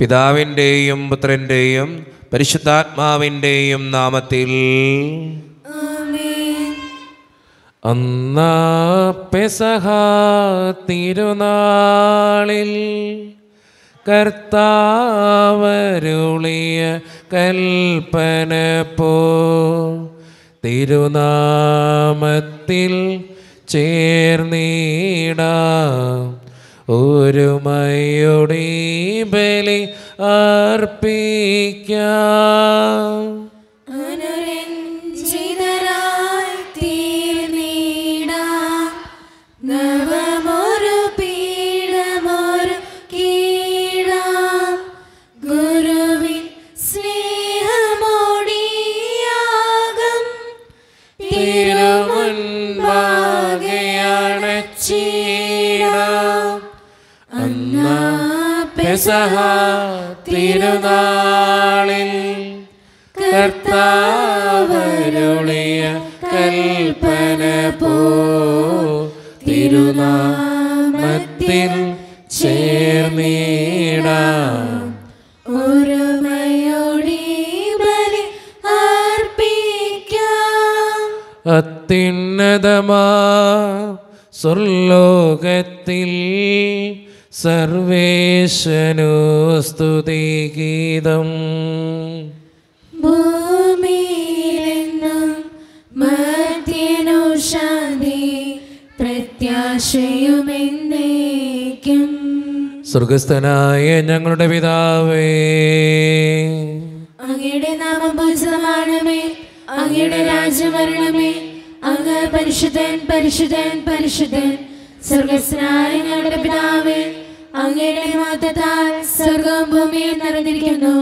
പിതാവിൻ്റെയും പുത്രൻ്റെയും പരിശുദ്ധാത്മാവിൻ്റെയും നാമത്തിൽ തിരുനാളിൽ കർത്താവരുളിയ കൽപ്പന പോ തിരുനാമത്തിൽ ചേർന്നീടാം ഒരുമയുടെ ബലി അർപ്പിക്കാം പെസഹ തിരുനാളിൽ കർത്താവരുളിയ കൽപ്പന പോ തിരുനാമത്തിൽ ചേർന്നിടാം ഒരുമയോടി ബലി അർപ്പിക്കാം അത്യുന്നതമാ സ്വർലോകത്തിൽ സർവേശനു സ്തുതി ഗീതം ഭൂമിയിലെന്നും മധ്യനോ ശാന്തി പ്രത്യാശയുമെന്നേക്കും സ്വർഗസ്ഥനായ ഞങ്ങളുടെ പിതാവേ അങ്ങയുടെ നാമം പൂജിതമാണമേ അങ്ങയുടെ രാജ്യം വരണമേ അങ്ങ് പരിശുദ്ധൻ പരിശുദ്ധൻ പരിശുദ്ധൻ സ്വർഗസ്ഥനായ ഞങ്ങളുടെ പിതാവേ അങ്ങയുടെ മാത്രത്താൽ സ്വർഗവും ഭൂമിയും നിറഞ്ഞിരിക്കുന്നു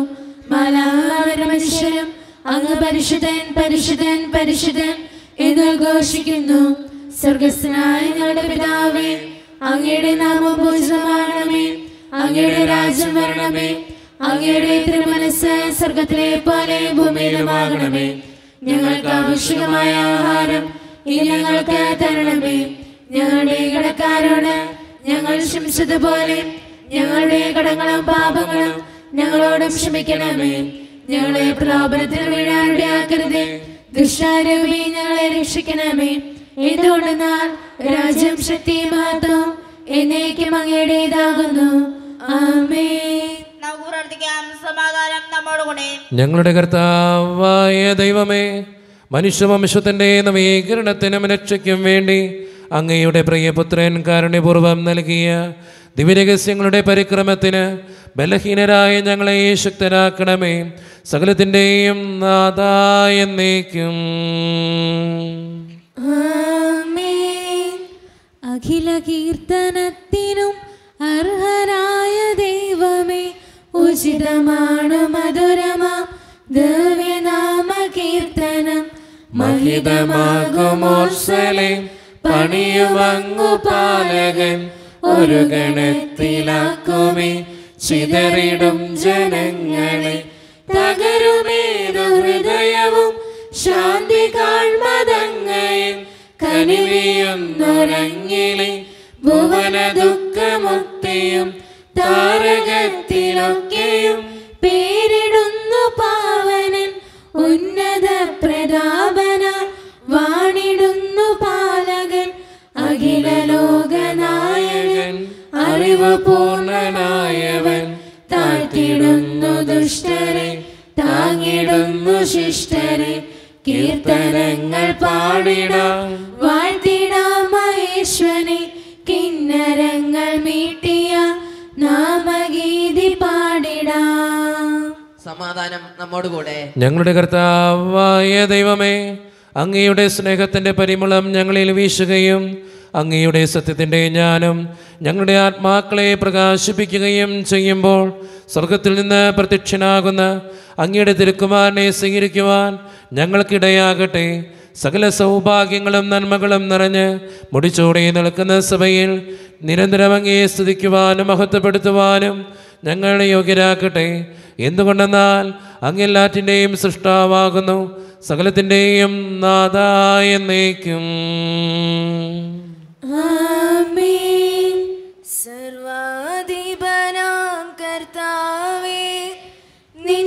മാലാഹമാരുടെ മനുഷ്യരും അങ്ങ് പരിശുദ്ധൻ പരിശുദ്ധൻ പരിശുദ്ധൻ എന്ന് ഘോഷിക്കുന്നു സ്വർഗസ്നായ ഞങ്ങളുടെ പിതാവേ അങ്ങയുടെ നാമം അങ്ങയുടെ രാജ്യം വരണമേ അങ്ങയുടെ തിരുമനസ് സ്വർഗത്തിലെ പോലെ ഭൂമിയിലുമാകണമേ ഞങ്ങൾക്ക് ആവശ്യമായ ആഹാരം ഈ ഞങ്ങൾക്ക് തരണമേ ഞങ്ങളുടെ കടക്കാരോട് ഞങ്ങൾ ക്ഷമിച്ചതുപോലെ ഞങ്ങളുടെ കടങ്ങളും പാപങ്ങളും ഞങ്ങളോടും ക്ഷമിക്കണമേ ഞങ്ങളെ പ്രലോഭനത്തിൽ വീഴാറുടെ ആക്കരുത് ദുഷ്ടാരൂപി ഞങ്ങളെ രക്ഷിക്കണമേ എന്തുകൊണ്ടെന്നാൽ രാജ്യം ശക്തി മാത്രം എന്നേക്കും അങ്ങയുടേതാകുന്നു ആമേ ഞങ്ങളുടെ കർത്താവായ ദൈവമേ മനുഷ്യവംശത്തിന്റെ നവീകരണത്തിനും രക്ഷയ്ക്കും വേണ്ടി അങ്ങയുടെ പ്രിയപുത്രൻ കാരുണ്യപൂർവ്വം നൽകിയ ദിവ്യരഹസ്യങ്ങളുടെ പരിക്രമത്തിന് ബലഹീനരായ ഞങ്ങളെ ശക്തരാക്കണമേ സകലത്തിൻ്റെയും നാഥായ നീക്കും അഖില കീർത്തനത്തിനും അർഹനായ ദൈവമേ ഉചിതമാണ് മധുരമാം ദിവ്യനാമ കീർത്തനം മഹിതമാകുമോർസലേ പണിയുമങ്ങു പാലകൻ ഒരു ഗണത്തിലാക്കുമേ ചിതറിടും ജനങ്ങളെ തകരുമേതു ഹൃദയവും ശാന്തി കാൺമതങ്ങയും കനിവിയുന്നൊരങ്ങിലെ ഭുവന ദുഃഖമുക്തിയും താരകത്തിലൊക്കെയും പേ ഞങ്ങളുടെ കർത്താവായ ദൈവമേ അങ്ങയുടെ സ്നേഹത്തിൻ്റെ പരിമളം ഞങ്ങളിൽ വീശുകയും അങ്ങയുടെ സത്യത്തിൻ്റെ ജ്ഞാനം ഞങ്ങളുടെ ആത്മാക്കളെ പ്രകാശിപ്പിക്കുകയും ചെയ്യുമ്പോൾ സ്വർഗത്തിൽ നിന്ന് പ്രത്യക്ഷനാകുന്ന അങ്ങയുടെ തിരുക്കുമാരനെ സ്വീകരിക്കുവാൻ ഞങ്ങൾക്കിടയാകട്ടെ സകല സൗഭാഗ്യങ്ങളും നന്മകളും നിറഞ്ഞ് മുടിച്ചോടി നിൽക്കുന്ന സഭയിൽ നിരന്തരം അങ്ങയെ സ്തുതിക്കുവാനും മഹത്വപ്പെടുത്തുവാനും ഞങ്ങളെ യോഗ്യരാക്കട്ടെ എന്തുകൊണ്ടെന്നാൽ അങ്ങെല്ലാറ്റിൻ്റെയും സൃഷ്ടാവാകുന്നു സകലത്തിൻ്റെയും നാഥായ നീക്കും സർവാധിപനാം കർത്താവേ നിൻ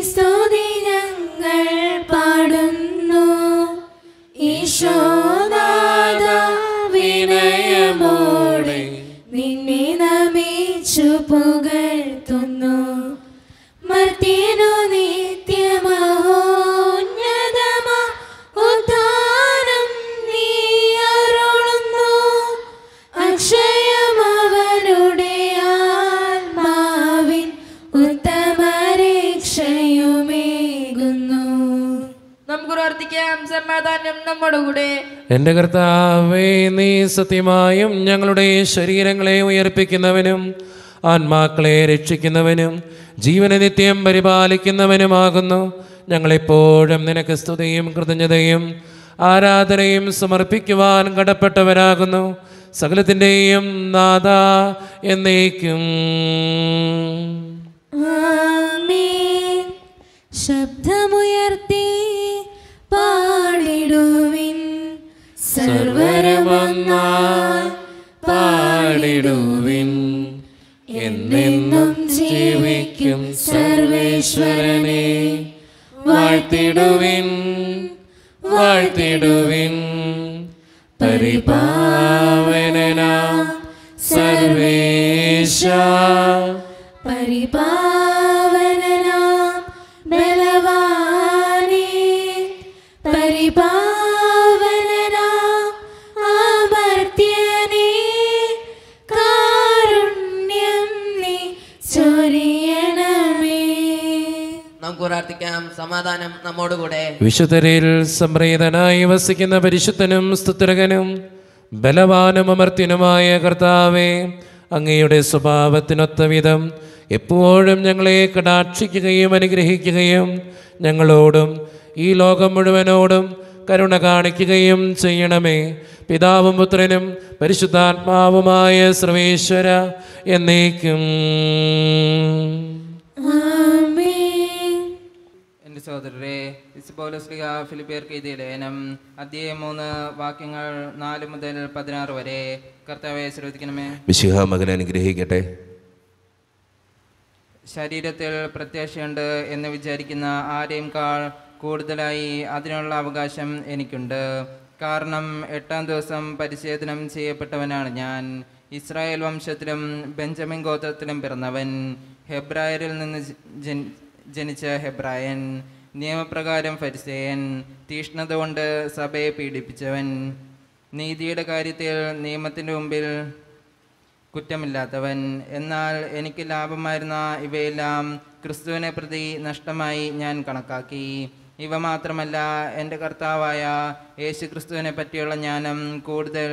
എൻ്റെ കർത്താവേ നീ സത്യമായും ഞങ്ങളുടെ ശരീരങ്ങളെ ഉയർപ്പിക്കുന്നവനും ആത്മാക്കളെ രക്ഷിക്കുന്നവനും ജീവനെ നിത്യം പരിപാലിക്കുന്നവനുമാകുന്നു ഞങ്ങളെപ്പോഴും നിനക്ക് സ്തുതിയും കൃതജ്ഞതയും ആരാധനയും സമർപ്പിക്കുവാൻ കടപ്പെട്ടവരാകുന്നു സകലത്തിൻ്റെയും നാഥ എന്നേക്കും ശബ്ദമുയർത്തി പാ വരവന്നാൽ പാടിടുവിൻ എന്നെന്നും ജീവിക്കും സർവേശ്വരനെ വാഴ്ത്തിടുവിൻ വാഴ്ത്തിടുവിൻ പരിപാവനാ സർവേശ പ്രാർത്ഥിക്കാം സമാധാനം നമ്മോടുകൂടെ വിശുദ്ധരിൽ സംപ്രീതനായി വസിക്കുന്ന പരിശുദ്ധനും സ്തുത്രകനും ബലവാനും അമർത്തിനുമായ കർത്താവേ അങ്ങയുടെ സ്വഭാവത്തിനൊത്ത വിധം എപ്പോഴും ഞങ്ങളെ കടാക്ഷിക്കുകയും അനുഗ്രഹിക്കുകയും ഞങ്ങളോടും ഈ ലോകം മുഴുവനോടും കരുണ കാണിക്കുകയും ചെയ്യണമേ പിതാവും പുത്രനും പരിശുദ്ധാത്മാവുമായ സർവേശ്വര എന്നേക്കും സഹോദരരെ ഇസ്ബോലസ്ലിക ഫിലിപ്പിയർക്ക് ഇത് ലേനം അധ്യയ മൂന്ന് വാക്യങ്ങൾ നാല് മുതൽ പതിനാറ് വരെ കർത്താവെ ശ്രദ്ധിക്കണമേ വിശുഹ മകനെ അനുഗ്രഹിക്കട്ടെ ശരീരത്തിൽ പ്രത്യാശയുണ്ട് എന്ന് വിചാരിക്കുന്ന കാൾ കൂടുതലായി അതിനുള്ള അവകാശം എനിക്കുണ്ട് കാരണം എട്ടാം ദിവസം പരിശോധനം ചെയ്യപ്പെട്ടവനാണ് ഞാൻ ഇസ്രായേൽ വംശത്തിലും ബെഞ്ചമിൻ ഗോത്രത്തിലും പിറന്നവൻ ഹെബ്രായരിൽ നിന്ന് ജനിച്ച ഹെബ്രായൻ നിയമപ്രകാരം ഫരിസേയൻ തീഷ്ണത കൊണ്ട് സഭയെ പീഡിപ്പിച്ചവൻ നീതിയുടെ കാര്യത്തിൽ നിയമത്തിൻ്റെ മുമ്പിൽ കുറ്റമില്ലാത്തവൻ എന്നാൽ എനിക്ക് ലാഭമായിരുന്ന ഇവയെല്ലാം ക്രിസ്തുവിനെ പ്രതി നഷ്ടമായി ഞാൻ കണക്കാക്കി ഇവ മാത്രമല്ല എൻ്റെ കർത്താവായ യേശു ക്രിസ്തുവിനെ പറ്റിയുള്ള ജ്ഞാനം കൂടുതൽ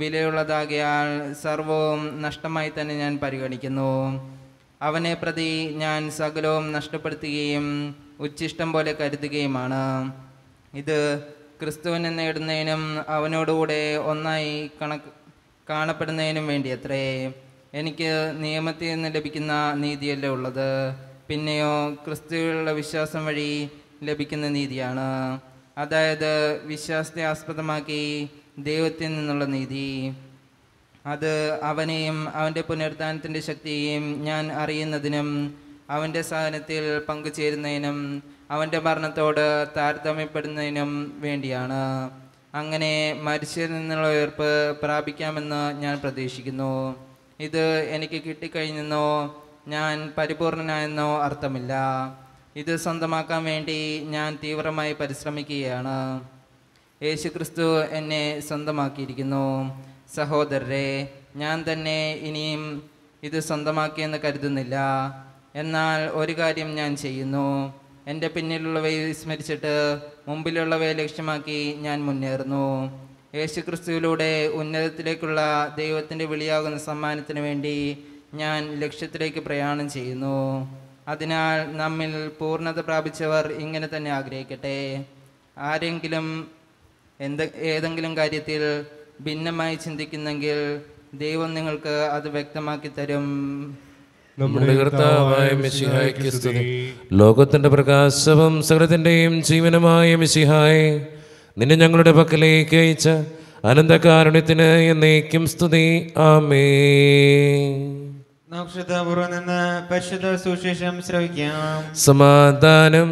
വിലയുള്ളതാകിയാൽ സർവവും നഷ്ടമായി തന്നെ ഞാൻ പരിഗണിക്കുന്നു അവനെ പ്രതി ഞാൻ സകലവും നഷ്ടപ്പെടുത്തുകയും ഉച്ചിഷ്ടം പോലെ കരുതുകയുമാണ് ഇത് ക്രിസ്തുവിനെ നേടുന്നതിനും അവനോടുകൂടെ ഒന്നായി കണക്ക് കാണപ്പെടുന്നതിനും വേണ്ടി അത്രേ എനിക്ക് നിയമത്തിൽ നിന്ന് ലഭിക്കുന്ന നീതിയല്ല ഉള്ളത് പിന്നെയോ ക്രിസ്തുവിലുള്ള വിശ്വാസം വഴി ലഭിക്കുന്ന നീതിയാണ് അതായത് വിശ്വാസത്തെ ആസ്പദമാക്കി ദൈവത്തിൽ നിന്നുള്ള നീതി അത് അവനെയും അവൻ്റെ പുനരുദ്ധാനത്തിൻ്റെ ശക്തിയെയും ഞാൻ അറിയുന്നതിനും അവൻ്റെ സഹനത്തിൽ പങ്കുചേരുന്നതിനും അവൻ്റെ മരണത്തോട് താരതമ്യപ്പെടുന്നതിനും വേണ്ടിയാണ് അങ്ങനെ മരിച്ചിൽ നിന്നുള്ള ഉയർപ്പ് പ്രാപിക്കാമെന്ന് ഞാൻ പ്രതീക്ഷിക്കുന്നു ഇത് എനിക്ക് കിട്ടിക്കഴിഞ്ഞെന്നോ ഞാൻ പരിപൂർണനായെന്നോ അർത്ഥമില്ല ഇത് സ്വന്തമാക്കാൻ വേണ്ടി ഞാൻ തീവ്രമായി പരിശ്രമിക്കുകയാണ് യേശുക്രിസ്തു എന്നെ സ്വന്തമാക്കിയിരിക്കുന്നു സഹോദരരെ ഞാൻ തന്നെ ഇനിയും ഇത് സ്വന്തമാക്കിയെന്ന് കരുതുന്നില്ല എന്നാൽ ഒരു കാര്യം ഞാൻ ചെയ്യുന്നു എൻ്റെ പിന്നിലുള്ളവയെ വിസ്മരിച്ചിട്ട് മുമ്പിലുള്ളവയെ ലക്ഷ്യമാക്കി ഞാൻ മുന്നേറുന്നു യേശുക്രിസ്തുവിലൂടെ ഉന്നതത്തിലേക്കുള്ള ദൈവത്തിൻ്റെ വിളിയാകുന്ന സമ്മാനത്തിന് വേണ്ടി ഞാൻ ലക്ഷ്യത്തിലേക്ക് പ്രയാണം ചെയ്യുന്നു അതിനാൽ നമ്മിൽ പൂർണ്ണത പ്രാപിച്ചവർ ഇങ്ങനെ തന്നെ ആഗ്രഹിക്കട്ടെ ആരെങ്കിലും എന്ത് ഏതെങ്കിലും കാര്യത്തിൽ ഭിന്നമായി ചിന്തിക്കുന്നെങ്കിൽ ദൈവം നിങ്ങൾക്ക് അത് വ്യക്തമാക്കി തരും നമ്മുടെ സ്തുതി ലോകത്തിന്റെ പ്രകാശവും സകലത്തിന്റെയും ജീവനമായ മിശിഹായ നിന്നെ ഞങ്ങളുടെ പക്കലേക്ക് അയച്ച അനന്തകാരുണ്യത്തിന് എന്നേക്കും സ്തുതി ആമേ സമാധാനം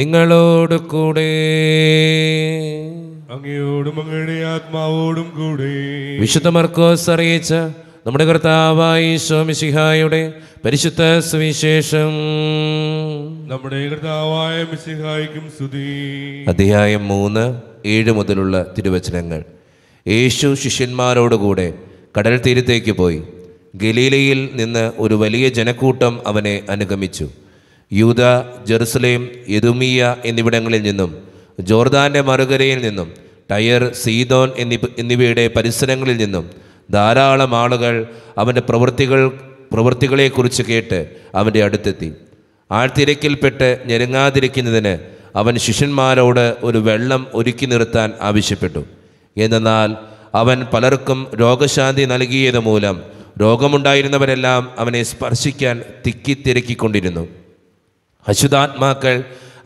നിങ്ങളോട് കൂടെ അങ്ങയോടും അങ്ങയുടെ ആത്മാവോടും കൂടെ വിശുദ്ധ മർക്കോസ് അറിയിച്ച നമ്മുടെ കർത്താവായി സ്വാമിസിഹായുടെ പരിശുദ്ധ സുവിശേഷം നമ്മുടെ കർത്താവായ മിസിഹായിക്കും സ്തുതി അധ്യായം മൂന്ന് ഏഴ് മുതലുള്ള തിരുവചനങ്ങൾ യേശു ശിഷ്യന്മാരോടുകൂടെ കടൽ തീരത്തേക്ക് പോയി ഗലീലയിൽ നിന്ന് ഒരു വലിയ ജനക്കൂട്ടം അവനെ അനുഗമിച്ചു യൂത ജെറുസലേം യദുമിയ എന്നിവിടങ്ങളിൽ നിന്നും ജോർദാൻ്റെ മറുകരയിൽ നിന്നും ടയർ സീദോൻ എന്നി എന്നിവയുടെ പരിസരങ്ങളിൽ നിന്നും ധാരാളം ആളുകൾ അവൻ്റെ പ്രവൃത്തികൾ പ്രവൃത്തികളെക്കുറിച്ച് കേട്ട് അവൻ്റെ അടുത്തെത്തി ആഴ്ത്തിരക്കിൽപ്പെട്ട് ഞെരുങ്ങാതിരിക്കുന്നതിന് അവൻ ശിഷ്യന്മാരോട് ഒരു വെള്ളം ഒരുക്കി നിർത്താൻ ആവശ്യപ്പെട്ടു എന്നാൽ അവൻ പലർക്കും രോഗശാന്തി നൽകിയത് മൂലം രോഗമുണ്ടായിരുന്നവരെല്ലാം അവനെ സ്പർശിക്കാൻ തിക്കിത്തിരക്കിക്കൊണ്ടിരുന്നു അശുതാത്മാക്കൾ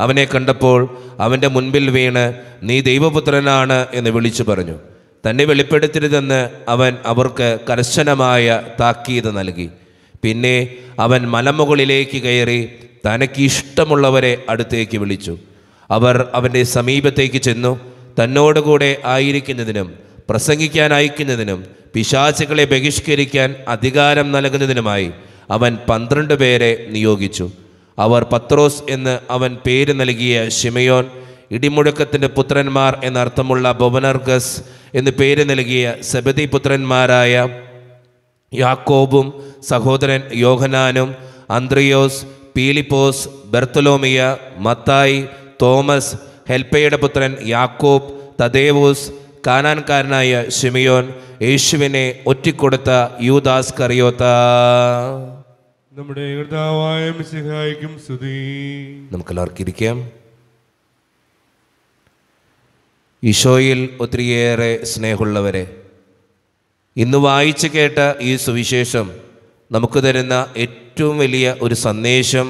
അവനെ കണ്ടപ്പോൾ അവൻ്റെ മുൻപിൽ വീണ് നീ ദൈവപുത്രനാണ് എന്ന് വിളിച്ചു പറഞ്ഞു തന്നെ വെളിപ്പെടുത്തരുതെന്ന് അവൻ അവർക്ക് കർശനമായ താക്കീത് നൽകി പിന്നെ അവൻ മലമുകളിലേക്ക് കയറി തനിക്ക് ഇഷ്ടമുള്ളവരെ അടുത്തേക്ക് വിളിച്ചു അവർ അവൻ്റെ സമീപത്തേക്ക് ചെന്നു തന്നോടുകൂടെ ആയിരിക്കുന്നതിനും പ്രസംഗിക്കാൻ അയക്കുന്നതിനും പിശാചുകളെ ബഹിഷ്കരിക്കാൻ അധികാരം നൽകുന്നതിനുമായി അവൻ പന്ത്രണ്ട് പേരെ നിയോഗിച്ചു അവർ പത്രോസ് എന്ന് അവൻ പേര് നൽകിയ ഷിമയോൻ ഇടിമുഴക്കത്തിൻ്റെ പുത്രന്മാർ എന്നർത്ഥമുള്ള ബൊബനർഗസ് എന്ന് പേര് നൽകിയ സബദി പുത്രന്മാരായ യാക്കോബും സഹോദരൻ യോഹനാനും അന്ത്രിയോസ് പീലിപ്പോസ് ബെർത്തലോമിയ മത്തായി തോമസ് ഹെൽപ്പയുടെ പുത്രൻ യാക്കോബ് തദേവൂസ് കാനാൻകാരനായ ഷിമിയോൻ യേശുവിനെ ഒറ്റിക്കൊടുത്ത യൂദാസ് കറിയോത്ത നമ്മുടെ ഹൃദാവായ സ്തുതി ഇരിക്കാം ഈശോയിൽ ഒത്തിരിയേറെ സ്നേഹമുള്ളവരെ ഇന്ന് വായിച്ചു കേട്ട ഈ സുവിശേഷം നമുക്ക് തരുന്ന ഏറ്റവും വലിയ ഒരു സന്ദേശം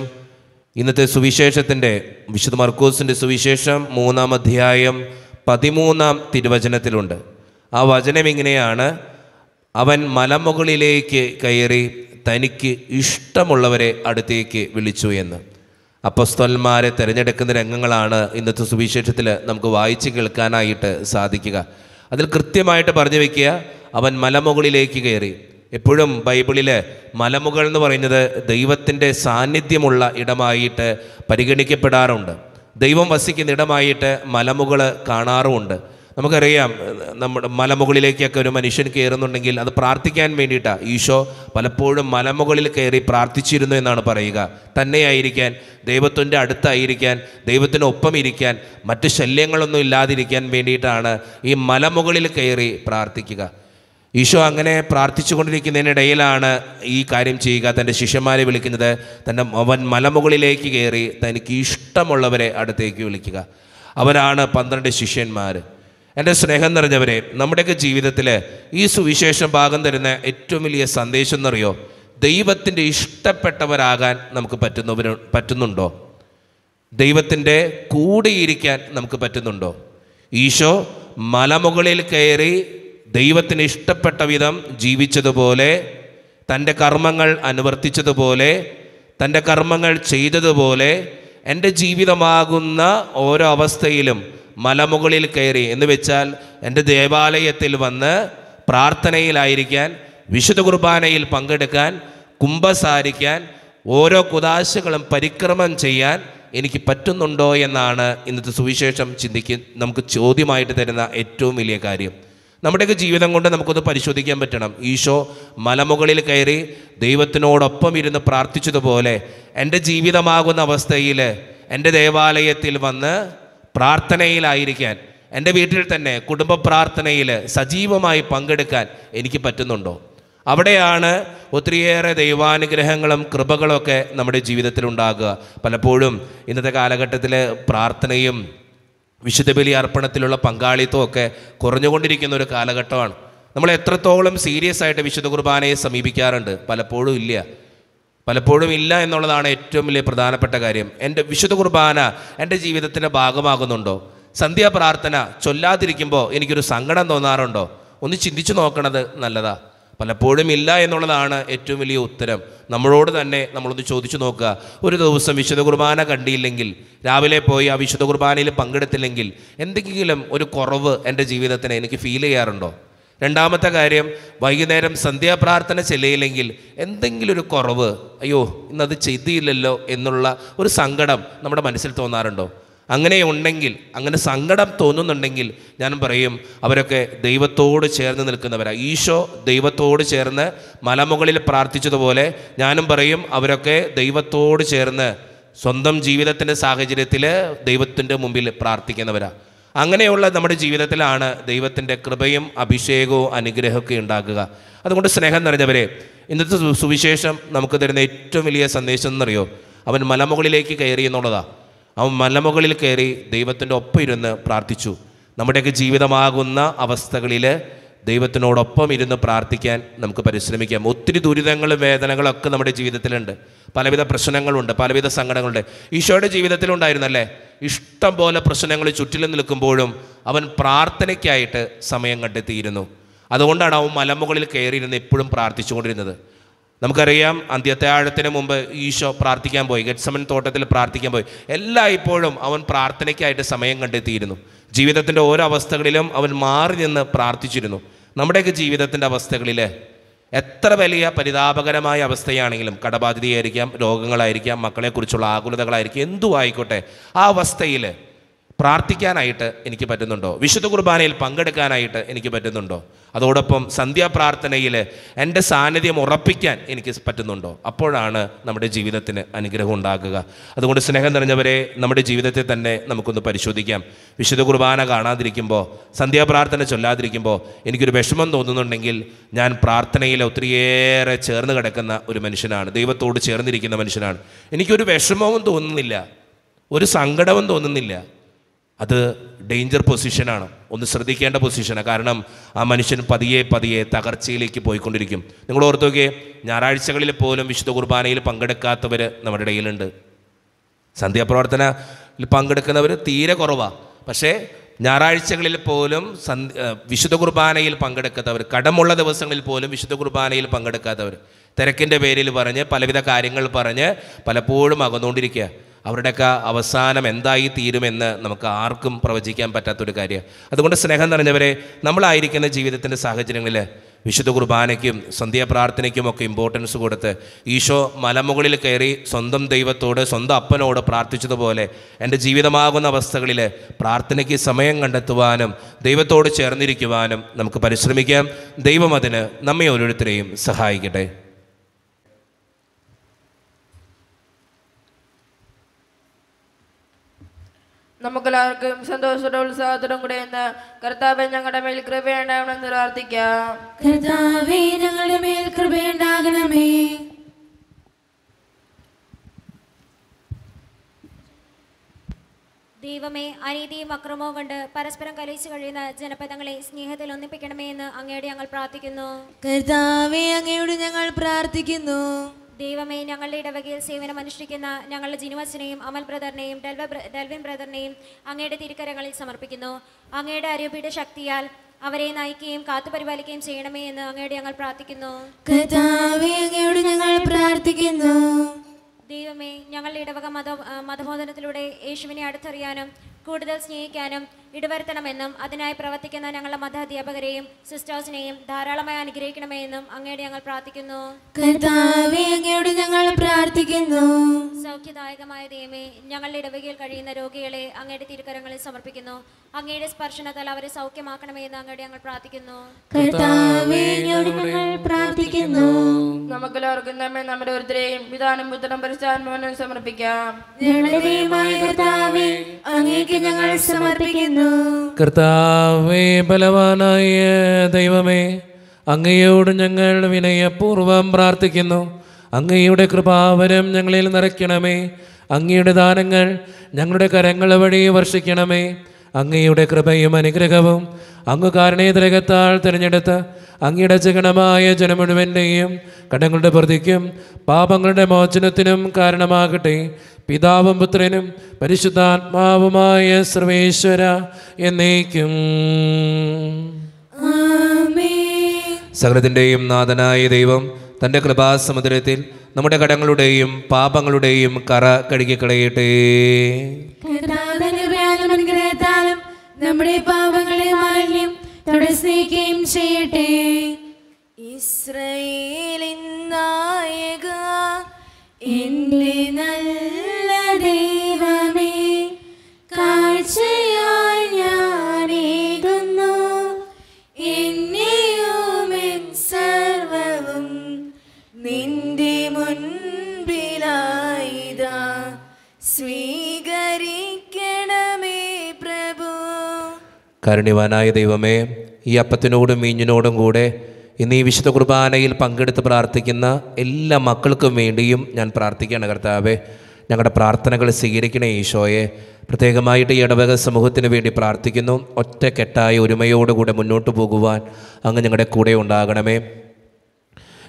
ഇന്നത്തെ സുവിശേഷത്തിൻ്റെ വിശുദ്ധ മർക്കോസിൻ്റെ സുവിശേഷം മൂന്നാം അധ്യായം പതിമൂന്നാം തിരുവചനത്തിലുണ്ട് ആ വചനം ഇങ്ങനെയാണ് അവൻ മലമുകളിലേക്ക് കയറി തനിക്ക് ഇഷ്ടമുള്ളവരെ അടുത്തേക്ക് വിളിച്ചു എന്ന് അപ്പസ്തോന്മാരെ തിരഞ്ഞെടുക്കുന്ന രംഗങ്ങളാണ് ഇന്നത്തെ സുവിശേഷത്തിൽ നമുക്ക് വായിച്ച് കേൾക്കാനായിട്ട് സാധിക്കുക അതിൽ കൃത്യമായിട്ട് പറഞ്ഞു വയ്ക്കുക അവൻ മലമുകളിലേക്ക് കയറി എപ്പോഴും ബൈബിളിൽ മലമുകൾ എന്ന് പറയുന്നത് ദൈവത്തിൻ്റെ സാന്നിധ്യമുള്ള ഇടമായിട്ട് പരിഗണിക്കപ്പെടാറുണ്ട് ദൈവം വസിക്കുന്ന ഇടമായിട്ട് മലമുകൾ കാണാറുമുണ്ട് നമുക്കറിയാം നമ്മുടെ മലമുകളിലേക്കൊക്കെ ഒരു മനുഷ്യൻ കയറുന്നുണ്ടെങ്കിൽ അത് പ്രാർത്ഥിക്കാൻ വേണ്ടിയിട്ടാണ് ഈശോ പലപ്പോഴും മലമുകളിൽ കയറി പ്രാർത്ഥിച്ചിരുന്നു എന്നാണ് പറയുക തന്നെയായിരിക്കാൻ ദൈവത്തിൻ്റെ അടുത്തായിരിക്കാൻ ദൈവത്തിനൊപ്പം ഇരിക്കാൻ മറ്റ് ശല്യങ്ങളൊന്നും ഇല്ലാതിരിക്കാൻ വേണ്ടിയിട്ടാണ് ഈ മലമുകളിൽ കയറി പ്രാർത്ഥിക്കുക ഈശോ അങ്ങനെ പ്രാർത്ഥിച്ചു കൊണ്ടിരിക്കുന്നതിനിടയിലാണ് ഈ കാര്യം ചെയ്യുക തൻ്റെ ശിഷ്യന്മാരെ വിളിക്കുന്നത് തൻ്റെ അവൻ മലമുകളിലേക്ക് കയറി തനിക്ക് ഇഷ്ടമുള്ളവരെ അടുത്തേക്ക് വിളിക്കുക അവരാണ് പന്ത്രണ്ട് ശിഷ്യന്മാർ എൻ്റെ സ്നേഹം നിറഞ്ഞവരെ നമ്മുടെയൊക്കെ ജീവിതത്തിൽ ഈ സുവിശേഷം ഭാഗം തരുന്ന ഏറ്റവും വലിയ സന്ദേശം എന്നറിയോ ദൈവത്തിൻ്റെ ഇഷ്ടപ്പെട്ടവരാകാൻ നമുക്ക് പറ്റുന്നവര് പറ്റുന്നുണ്ടോ ദൈവത്തിൻ്റെ കൂടിയിരിക്കാൻ നമുക്ക് പറ്റുന്നുണ്ടോ ഈശോ മലമുകളിൽ കയറി ദൈവത്തിന് ഇഷ്ടപ്പെട്ട വിധം ജീവിച്ചതുപോലെ തൻ്റെ കർമ്മങ്ങൾ അനുവർത്തിച്ചതുപോലെ തൻ്റെ കർമ്മങ്ങൾ ചെയ്തതുപോലെ എൻ്റെ ജീവിതമാകുന്ന ഓരോ അവസ്ഥയിലും മലമുകളിൽ കയറി എന്ന് വെച്ചാൽ എൻ്റെ ദേവാലയത്തിൽ വന്ന് പ്രാർത്ഥനയിലായിരിക്കാൻ വിശുദ്ധ കുർബാനയിൽ പങ്കെടുക്കാൻ കുംഭസാരിക്കാൻ ഓരോ കുതാശകളും പരിക്രമം ചെയ്യാൻ എനിക്ക് പറ്റുന്നുണ്ടോ എന്നാണ് ഇന്നത്തെ സുവിശേഷം ചിന്തിക്കും നമുക്ക് ചോദ്യമായിട്ട് തരുന്ന ഏറ്റവും വലിയ കാര്യം നമ്മുടെയൊക്കെ ജീവിതം കൊണ്ട് നമുക്കൊന്ന് പരിശോധിക്കാൻ പറ്റണം ഈശോ മലമുകളിൽ കയറി ദൈവത്തിനോടൊപ്പം ഇരുന്ന് പ്രാർത്ഥിച്ചതുപോലെ എൻ്റെ ജീവിതമാകുന്ന അവസ്ഥയിൽ എൻ്റെ ദേവാലയത്തിൽ വന്ന് പ്രാർത്ഥനയിലായിരിക്കാൻ എൻ്റെ വീട്ടിൽ തന്നെ കുടുംബ പ്രാർത്ഥനയിൽ സജീവമായി പങ്കെടുക്കാൻ എനിക്ക് പറ്റുന്നുണ്ടോ അവിടെയാണ് ഒത്തിരിയേറെ ദൈവാനുഗ്രഹങ്ങളും കൃപകളൊക്കെ നമ്മുടെ ജീവിതത്തിൽ ഉണ്ടാകുക പലപ്പോഴും ഇന്നത്തെ കാലഘട്ടത്തിൽ പ്രാർത്ഥനയും വിശുദ്ധ ബലി അർപ്പണത്തിലുള്ള പങ്കാളിത്തവും ഒക്കെ കുറഞ്ഞുകൊണ്ടിരിക്കുന്ന ഒരു കാലഘട്ടമാണ് നമ്മൾ എത്രത്തോളം സീരിയസ് ആയിട്ട് വിശുദ്ധ കുർബാനയെ സമീപിക്കാറുണ്ട് പലപ്പോഴും ഇല്ല പലപ്പോഴും ഇല്ല എന്നുള്ളതാണ് ഏറ്റവും വലിയ പ്രധാനപ്പെട്ട കാര്യം എൻ്റെ വിശുദ്ധ കുർബാന എൻ്റെ ജീവിതത്തിൻ്റെ ഭാഗമാകുന്നുണ്ടോ സന്ധ്യാപ്രാർത്ഥന ചൊല്ലാതിരിക്കുമ്പോൾ എനിക്കൊരു സങ്കടം തോന്നാറുണ്ടോ ഒന്ന് ചിന്തിച്ചു നോക്കണത് നല്ലതാ പലപ്പോഴും ഇല്ല എന്നുള്ളതാണ് ഏറ്റവും വലിയ ഉത്തരം നമ്മളോട് തന്നെ നമ്മളൊന്ന് ചോദിച്ചു നോക്കുക ഒരു ദിവസം വിശുദ്ധ കുർബാന കണ്ടിയില്ലെങ്കിൽ രാവിലെ പോയി ആ വിശുദ്ധ കുർബാനയിൽ പങ്കെടുത്തില്ലെങ്കിൽ എന്തെങ്കിലും ഒരു കുറവ് എൻ്റെ ജീവിതത്തിന് എനിക്ക് ഫീൽ ചെയ്യാറുണ്ടോ രണ്ടാമത്തെ കാര്യം വൈകുന്നേരം സന്ധ്യാപ്രാർത്ഥന ചെല്ലിയില്ലെങ്കിൽ എന്തെങ്കിലും ഒരു കുറവ് അയ്യോ ഇന്നത് ചെയ്തില്ലല്ലോ എന്നുള്ള ഒരു സങ്കടം നമ്മുടെ മനസ്സിൽ തോന്നാറുണ്ടോ അങ്ങനെ ഉണ്ടെങ്കിൽ അങ്ങനെ സങ്കടം തോന്നുന്നുണ്ടെങ്കിൽ ഞാൻ പറയും അവരൊക്കെ ദൈവത്തോട് ചേർന്ന് നിൽക്കുന്നവരാണ് ഈശോ ദൈവത്തോട് ചേർന്ന് മലമുകളിൽ പ്രാർത്ഥിച്ചതുപോലെ ഞാനും പറയും അവരൊക്കെ ദൈവത്തോട് ചേർന്ന് സ്വന്തം ജീവിതത്തിൻ്റെ സാഹചര്യത്തിൽ ദൈവത്തിൻ്റെ മുമ്പിൽ പ്രാർത്ഥിക്കുന്നവരാണ് അങ്ങനെയുള്ള നമ്മുടെ ജീവിതത്തിലാണ് ദൈവത്തിൻ്റെ കൃപയും അഭിഷേകവും അനുഗ്രഹമൊക്കെ ഉണ്ടാക്കുക അതുകൊണ്ട് സ്നേഹം നിറഞ്ഞവരെ ഇന്നത്തെ സുവിശേഷം നമുക്ക് തരുന്ന ഏറ്റവും വലിയ സന്ദേശം എന്നറിയോ അവൻ മലമുകളിലേക്ക് കയറി എന്നുള്ളതാണ് അവൻ മലമുകളിൽ കയറി ദൈവത്തിൻ്റെ ഒപ്പം ഇരുന്ന് പ്രാർത്ഥിച്ചു നമ്മുടെയൊക്കെ ജീവിതമാകുന്ന അവസ്ഥകളിൽ ദൈവത്തിനോടൊപ്പം ഇരുന്ന് പ്രാർത്ഥിക്കാൻ നമുക്ക് പരിശ്രമിക്കാം ഒത്തിരി ദുരിതങ്ങളും വേദനകളൊക്കെ നമ്മുടെ ജീവിതത്തിലുണ്ട് പലവിധ പ്രശ്നങ്ങളുണ്ട് പലവിധ സങ്കടങ്ങളുണ്ട് ഈശോയുടെ ജീവിതത്തിലുണ്ടായിരുന്നല്ലേ ഇഷ്ടം പോലെ പ്രശ്നങ്ങൾ ചുറ്റിലും നിൽക്കുമ്പോഴും അവൻ പ്രാർത്ഥനയ്ക്കായിട്ട് സമയം കണ്ടെത്തിയിരുന്നു അതുകൊണ്ടാണ് അവൻ മലമുകളിൽ കയറിയിരുന്ന് എപ്പോഴും പ്രാർത്ഥിച്ചുകൊണ്ടിരുന്നത് നമുക്കറിയാം അന്ത്യത്തെ ആഴത്തിന് മുമ്പ് ഈശോ പ്രാർത്ഥിക്കാൻ പോയി ഗഡ്സമൻ തോട്ടത്തിൽ പ്രാർത്ഥിക്കാൻ പോയി എല്ലായ്പ്പോഴും അവൻ പ്രാർത്ഥനയ്ക്കായിട്ട് സമയം കണ്ടെത്തിയിരുന്നു ജീവിതത്തിൻ്റെ ഓരോ അവസ്ഥകളിലും അവൻ മാറി നിന്ന് പ്രാർത്ഥിച്ചിരുന്നു നമ്മുടെയൊക്കെ ജീവിതത്തിൻ്റെ അവസ്ഥകളിൽ എത്ര വലിയ പരിതാപകരമായ അവസ്ഥയാണെങ്കിലും കടബാധ്യതയായിരിക്കാം രോഗങ്ങളായിരിക്കാം മക്കളെക്കുറിച്ചുള്ള ആകുലതകളായിരിക്കാം എന്തു ആയിക്കോട്ടെ ആ അവസ്ഥയിൽ പ്രാർത്ഥിക്കാനായിട്ട് എനിക്ക് പറ്റുന്നുണ്ടോ വിശുദ്ധ കുർബാനയിൽ പങ്കെടുക്കാനായിട്ട് എനിക്ക് പറ്റുന്നുണ്ടോ അതോടൊപ്പം സന്ധ്യാപ്രാർത്ഥനയിൽ എൻ്റെ സാന്നിധ്യം ഉറപ്പിക്കാൻ എനിക്ക് പറ്റുന്നുണ്ടോ അപ്പോഴാണ് നമ്മുടെ ജീവിതത്തിന് അനുഗ്രഹം ഉണ്ടാക്കുക അതുകൊണ്ട് സ്നേഹം നിറഞ്ഞവരെ നമ്മുടെ ജീവിതത്തെ തന്നെ നമുക്കൊന്ന് പരിശോധിക്കാം വിശുദ്ധ കുർബാന കാണാതിരിക്കുമ്പോൾ സന്ധ്യാപ്രാർത്ഥന ചൊല്ലാതിരിക്കുമ്പോൾ എനിക്കൊരു വിഷമം തോന്നുന്നുണ്ടെങ്കിൽ ഞാൻ പ്രാർത്ഥനയിൽ ഒത്തിരിയേറെ ചേർന്ന് കിടക്കുന്ന ഒരു മനുഷ്യനാണ് ദൈവത്തോട് ചേർന്നിരിക്കുന്ന മനുഷ്യനാണ് എനിക്കൊരു വിഷമവും തോന്നുന്നില്ല ഒരു സങ്കടവും തോന്നുന്നില്ല അത് ഡേഞ്ചർ പൊസിഷനാണ് ഒന്ന് ശ്രദ്ധിക്കേണ്ട പൊസിഷനാണ് കാരണം ആ മനുഷ്യൻ പതിയെ പതിയെ തകർച്ചയിലേക്ക് പോയിക്കൊണ്ടിരിക്കും നിങ്ങൾ ഓർത്തുനോക്കിയേ ഞായറാഴ്ചകളിൽ പോലും വിശുദ്ധ കുർബാനയിൽ പങ്കെടുക്കാത്തവർ നമ്മുടെ ഇടയിലുണ്ട് സന്ധ്യാപ്രവർത്തനയിൽ പങ്കെടുക്കുന്നവർ തീരെ കുറവാണ് പക്ഷേ ഞായറാഴ്ചകളിൽ പോലും സന്ധ്യ വിശുദ്ധ കുർബാനയിൽ പങ്കെടുക്കാത്തവർ കടമുള്ള ദിവസങ്ങളിൽ പോലും വിശുദ്ധ കുർബാനയിൽ പങ്കെടുക്കാത്തവർ തിരക്കിൻ്റെ പേരിൽ പറഞ്ഞ് പലവിധ കാര്യങ്ങൾ പറഞ്ഞ് പലപ്പോഴും അകന്നുകൊണ്ടിരിക്കുക അവരുടെയൊക്കെ അവസാനം എന്തായി തീരുമെന്ന് നമുക്ക് ആർക്കും പ്രവചിക്കാൻ പറ്റാത്തൊരു കാര്യമാണ് അതുകൊണ്ട് സ്നേഹം നിറഞ്ഞവരെ നമ്മളായിരിക്കുന്ന ജീവിതത്തിൻ്റെ സാഹചര്യങ്ങളിൽ വിശുദ്ധ കുർബാനയ്ക്കും സന്ധ്യാ പ്രാർത്ഥനയ്ക്കും ഒക്കെ ഇമ്പോർട്ടൻസ് കൊടുത്ത് ഈശോ മലമുകളിൽ കയറി സ്വന്തം ദൈവത്തോട് സ്വന്തം അപ്പനോട് പ്രാർത്ഥിച്ചതുപോലെ എൻ്റെ ജീവിതമാകുന്ന അവസ്ഥകളിൽ പ്രാർത്ഥനയ്ക്ക് സമയം കണ്ടെത്തുവാനും ദൈവത്തോട് ചേർന്നിരിക്കുവാനും നമുക്ക് പരിശ്രമിക്കാം ദൈവം അതിന് നമ്മെ ഓരോരുത്തരെയും സഹായിക്കട്ടെ നമുക്കെല്ലാവർക്കും സന്തോഷത്തോടെ ഉത്സാഹത്തോടും കൂടെ ഇന്ന് കർത്താവ് ഞങ്ങളുടെ മേൽ കൃപയുണ്ടാകണമെന്ന് പ്രാർത്ഥിക്കാം കർത്താവേ ഞങ്ങളുടെ മേൽ കൃപയുണ്ടാകണമേ ദൈവമേ അനീതിയും അക്രമവും കൊണ്ട് പരസ്പരം കലയിച്ചു കഴിയുന്ന ജനപദങ്ങളെ സ്നേഹത്തിൽ ഒന്നിപ്പിക്കണമേ എന്ന് അങ്ങയോട് ഞങ്ങൾ പ്രാർത്ഥിക്കുന്നു കർത്താവേ അങ്ങയോട് ഞങ്ങൾ പ്രാർത്ഥിക്കുന്നു ദൈവമേ ഞങ്ങളുടെ ഇടവകയിൽ സേവനം അനുഷ്ഠിക്കുന്ന ഞങ്ങളുടെ ജിനുവച്ചനെയും അമൽ ബ്രദറിനെയും ഡെൽവ ഡെൽവിൻ ബ്രദറിനെയും അങ്ങയുടെ തിരുക്കരങ്ങളിൽ സമർപ്പിക്കുന്നു അങ്ങയുടെ അരൂപിയുടെ ശക്തിയാൽ അവരെ നയിക്കുകയും കാത്തുപരിപാലിക്കുകയും ചെയ്യണമേ എന്ന് അങ്ങയുടെ ഞങ്ങൾ പ്രാർത്ഥിക്കുന്നു ഞങ്ങൾ പ്രാർത്ഥിക്കുന്നു ദൈവമേ ഞങ്ങളുടെ ഇടവക മത മതബോധനത്തിലൂടെ യേശുവിനെ അടുത്തറിയാനും കൂടുതൽ സ്നേഹിക്കാനും ഇടവരുത്തണമെന്നും അതിനായി പ്രവർത്തിക്കുന്ന ഞങ്ങളുടെ മത അധ്യാപകരെയും സിസ്റ്റേഴ്സിനെയും ധാരാളമായി അനുഗ്രഹിക്കണമേ എന്നും അങ്ങയോട് ഞങ്ങൾ പ്രാർത്ഥിക്കുന്നു കർത്താവേ അങ്ങയോട് ഞങ്ങൾ പ്രാർത്ഥിക്കുന്നു സൗഖ്യദായകമായ ദൈവമേ ഞങ്ങളുടെ ഇടവകയിൽ കഴിയുന്ന രോഗികളെ അങ്ങയുടെ തിരുക്കരങ്ങളിൽ സമർപ്പിക്കുന്നു അങ്ങയുടെ സ്പർശനത്താൽ അവരെ സൗഖ്യമാക്കണമേ എന്ന് അങ്ങയോട് ഞങ്ങൾ പ്രാർത്ഥിക്കുന്നു കർത്താവേ അങ്ങയോട് ഞങ്ങൾ പ്രാർത്ഥിക്കുന്നു നമുക്കെല്ലാവർക്കും നമ്മെ നമ്മുടെ ഒരുത്തരെയും വിധാനം പുത്രം പരിശാൻ സമർപ്പിക്കാം ഞങ്ങളുടെ കർത്താവേ അങ്ങേക്ക് ഞങ്ങൾ സമർപ്പിക്കുന്നു കർത്താവേ ബലവാനായ ദൈവമേ അങ്ങയോട് ഞങ്ങൾ വിനയപൂർവ്വം പ്രാർത്ഥിക്കുന്നു അങ്ങയുടെ കൃപാവരം ഞങ്ങളിൽ നിറയ്ക്കണമേ അങ്ങയുടെ ദാനങ്ങൾ ഞങ്ങളുടെ കരങ്ങൾ വഴി വർഷിക്കണമേ അങ്ങയുടെ കൃപയും അനുഗ്രഹവും അങ്ങ് കാരണേതരകത്താൽ തിരഞ്ഞെടുത്ത് അങ്ങയുടെ ജഗണമായ ജനം മുഴുവൻ്റെയും കടങ്ങളുടെ പ്രതിക്കും പാപങ്ങളുടെ മോചനത്തിനും കാരണമാകട്ടെ പിതാവും പുത്രനും പരിശുദ്ധാത്മാവുമായ സർവേശ്വര എന്നേക്കും സകലത്തിൻ്റെയും നാഥനായ ദൈവം തൻ്റെ കൃപാസമുദ്രത്തിൽ നമ്മുടെ കടങ്ങളുടെയും പാപങ്ങളുടെയും കറ കഴുകിക്കളയട്ടെ നമ്മുടെ പാപങ്ങളെ സ്നേഹിക്കുകയും ചെയ്യട്ടെ ഇസ്രയേലിൻ നായക നല്ല സ്വീകരിക്കണമേ പ്രഭു കരുണിവാനായ ദൈവമേ ഈ അപ്പത്തിനോടും മീഞ്ഞിനോടും കൂടെ ഇന്ന് ഈ വിശുദ്ധ കുർബാനയിൽ പങ്കെടുത്ത് പ്രാർത്ഥിക്കുന്ന എല്ലാ മക്കൾക്കും വേണ്ടിയും ഞാൻ പ്രാർത്ഥിക്കുകയാണ് കർത്താവെ ഞങ്ങളുടെ പ്രാർത്ഥനകൾ സ്വീകരിക്കണേ ഈശോയെ പ്രത്യേകമായിട്ട് ഈ ഇടവക സമൂഹത്തിന് വേണ്ടി പ്രാർത്ഥിക്കുന്നു ഒറ്റക്കെട്ടായ ഒരുമയോടുകൂടെ മുന്നോട്ട് പോകുവാൻ അങ്ങ് ഞങ്ങളുടെ കൂടെ ഉണ്ടാകണമേ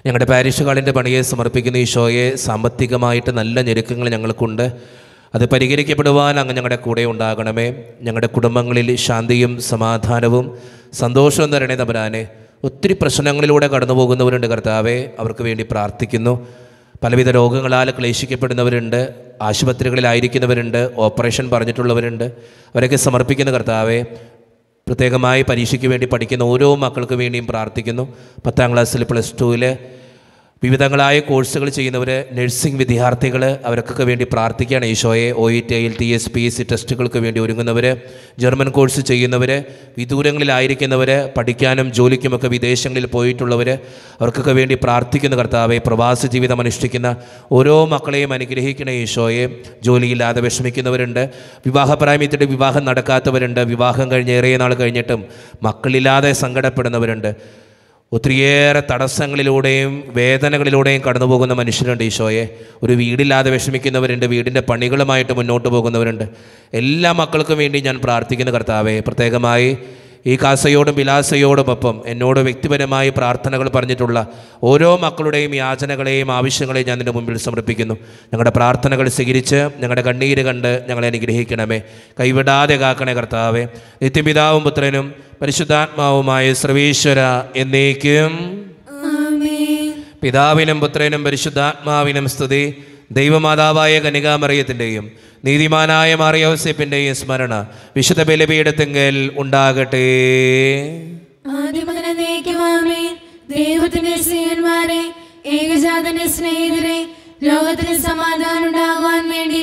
ഞങ്ങളുടെ പാരിഷുകാളിൻ്റെ പണിയെ സമർപ്പിക്കുന്ന ഈശോയെ സാമ്പത്തികമായിട്ട് നല്ല ഞെരുക്കങ്ങൾ ഞങ്ങൾക്കുണ്ട് അത് പരിഹരിക്കപ്പെടുവാൻ അങ്ങ് ഞങ്ങളുടെ കൂടെ ഉണ്ടാകണമേ ഞങ്ങളുടെ കുടുംബങ്ങളിൽ ശാന്തിയും സമാധാനവും സന്തോഷവും തരണേ തമ്പരാനെ ഒത്തിരി പ്രശ്നങ്ങളിലൂടെ കടന്നു പോകുന്നവരുണ്ട് കർത്താവെ അവർക്ക് വേണ്ടി പ്രാർത്ഥിക്കുന്നു പലവിധ രോഗങ്ങളാൽ ക്ലേശിക്കപ്പെടുന്നവരുണ്ട് ആശുപത്രികളിലായിരിക്കുന്നവരുണ്ട് ഓപ്പറേഷൻ പറഞ്ഞിട്ടുള്ളവരുണ്ട് അവരൊക്കെ സമർപ്പിക്കുന്ന കർത്താവെ പ്രത്യേകമായി പരീക്ഷയ്ക്ക് വേണ്ടി പഠിക്കുന്ന ഓരോ മക്കൾക്ക് വേണ്ടിയും പ്രാർത്ഥിക്കുന്നു പത്താം ക്ലാസ്സിൽ പ്ലസ് ടുവിൽ വിവിധങ്ങളായ കോഴ്സുകൾ ചെയ്യുന്നവർ നഴ്സിംഗ് വിദ്യാർത്ഥികൾ അവർക്കൊക്കെ വേണ്ടി പ്രാർത്ഥിക്കുകയാണ് ഈശോയെ O E e T L T S P S C ടെസ്റ്റുകൾക്ക് വേണ്ടി ഒരുങ്ങുന്നവർ ജർമ്മൻ കോഴ്സ് ചെയ്യുന്നവർ വിദൂരങ്ങളിലായിരിക്കുന്നവർ പഠിക്കാനും ജോലിക്കുമൊക്കെ വിദേശങ്ങളിൽ പോയിട്ടുള്ളവർ അവർക്കൊക്കെ വേണ്ടി പ്രാർത്ഥിക്കുന്ന കർത്താവെ പ്രവാസ ജീവിതം അനുഷ്ഠിക്കുന്ന ഓരോ മക്കളെയും അനുഗ്രഹിക്കണ ഈശോയെ ജോലിയില്ലാതെ വിഷമിക്കുന്നവരുണ്ട് വിവാഹപ്രായമിത്തിട്ട് വിവാഹം നടക്കാത്തവരുണ്ട് വിവാഹം കഴിഞ്ഞ് ഏറെ നാൾ കഴിഞ്ഞിട്ടും മക്കളില്ലാതെ സങ്കടപ്പെടുന്നവരുണ്ട് ഒത്തിരിയേറെ തടസ്സങ്ങളിലൂടെയും വേദനകളിലൂടെയും കടന്നു പോകുന്ന മനുഷ്യരുണ്ട് ഈശോയെ ഒരു വീടില്ലാതെ വിഷമിക്കുന്നവരുണ്ട് വീടിൻ്റെ പണികളുമായിട്ട് മുന്നോട്ട് പോകുന്നവരുണ്ട് എല്ലാ മക്കൾക്കും വേണ്ടി ഞാൻ പ്രാർത്ഥിക്കുന്ന കർത്താവെ പ്രത്യേകമായി ഈ കാസയോടും വിലാസയോടുമൊപ്പം എന്നോട് വ്യക്തിപരമായി പ്രാർത്ഥനകൾ പറഞ്ഞിട്ടുള്ള ഓരോ മക്കളുടെയും യാചനകളെയും ആവശ്യങ്ങളെയും ഞാൻ നിൻ്റെ മുമ്പിൽ സമർപ്പിക്കുന്നു ഞങ്ങളുടെ പ്രാർത്ഥനകൾ സ്വീകരിച്ച് ഞങ്ങളുടെ കണ്ണീര് കണ്ട് ഞങ്ങളെ അനുഗ്രഹിക്കണമേ കൈവിടാതെ കാക്കണേ കർത്താവേ നിത്യപിതാവും പുത്രനും പരിശുദ്ധാത്മാവുമായ സർവീശ്വര എന്നേക്കും പിതാവിനും പുത്രനും പരിശുദ്ധാത്മാവിനും സ്തുതി ദൈവമാതാവായ കനികാമറിയത്തിൻ്റെയും നീതിമാനായ മാറിയോസെപ്പിൻ്റെയും സ്മരണ വിശുദ്ധ ബലിപീഠത്തെങ്കിൽ ഉണ്ടാകട്ടെ സ്നേഹിതരെ സമാധാനം വേണ്ടി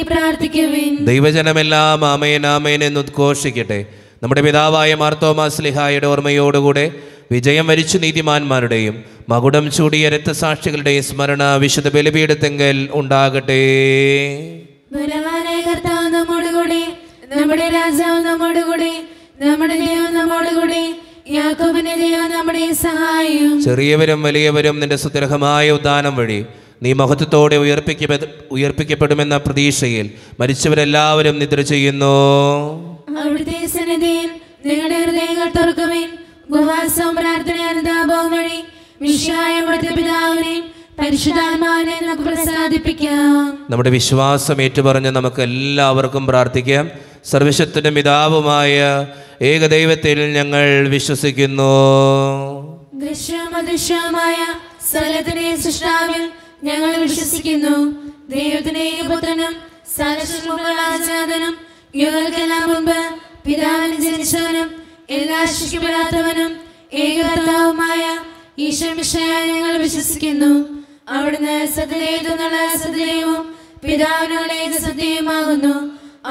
ദൈവജനമെല്ലാം ആമേൻ ആമേൻ എന്ന് ഉദ്ഘോഷിക്കട്ടെ നമ്മുടെ പിതാവായ മാർത്തോമാ സ്ലിഹായുടെ ഓർമ്മയോടുകൂടെ വിജയം വരിച്ചു നീതിമാന്മാരുടെയും മകുടം ചൂടിയ രക്തസാക്ഷികളുടെയും സ്മരണ വിശുദ്ധ ബലിപീഠത്തെങ്കിൽ ഉണ്ടാകട്ടെ നമ്മുടെ രാജാവ് നമ്മുടെ ദൈവം നമ്മുടെ സഹായം ചെറിയവരും വലിയവരും നിന്റെ സുദൃഹമായ ഉദാനം വഴി നീ മഹത്വത്തോടെ ഉയർപ്പിക്കപ്പെ ഉയർപ്പിക്കപ്പെടുമെന്ന പ്രതീക്ഷയിൽ മരിച്ചവരെല്ലാവരും നിദ്ര ചെയ്യുന്നു അവിടുത്തെ സന്നിധിയിൽ നിങ്ങളുടെ ഹൃദയങ്ങൾ തുറക്കുമേൻ ഉപവാസവും പ്രാർത്ഥനയും അനുതാപവും വഴി വിശ്വായ പിതാവിനെയും നമ്മുടെ വിശ്വാസം ഏറ്റുപറഞ്ഞ് നമുക്ക് എല്ലാവർക്കും പ്രാർത്ഥിക്കാം സർവശത്തിൻ്റെ പിതാവുമായ ഏകദൈവത്തിൽ ഞങ്ങൾ വിശ്വസിക്കുന്നു ദൃശ്യമദൃശ്യമായ ഞങ്ങൾ വിശ്വസിക്കുന്നു ദൈവത്തിന്റെ ഏകപുത്രനും പിതാവിന് ജനിച്ചവനും എല്ലാശിക്കപ്പെടാത്തവനും ഏകർത്താവുമായ ഏകകർത്താവുമായ ഈശ്വരമിഷയ ഞങ്ങൾ വിശ്വസിക്കുന്നു അവിടുന്ന് സത്യദേവെന്നുള്ള സത്യദേവവും പിതാവിനുള്ള ഏക സത്യവുമാകുന്നു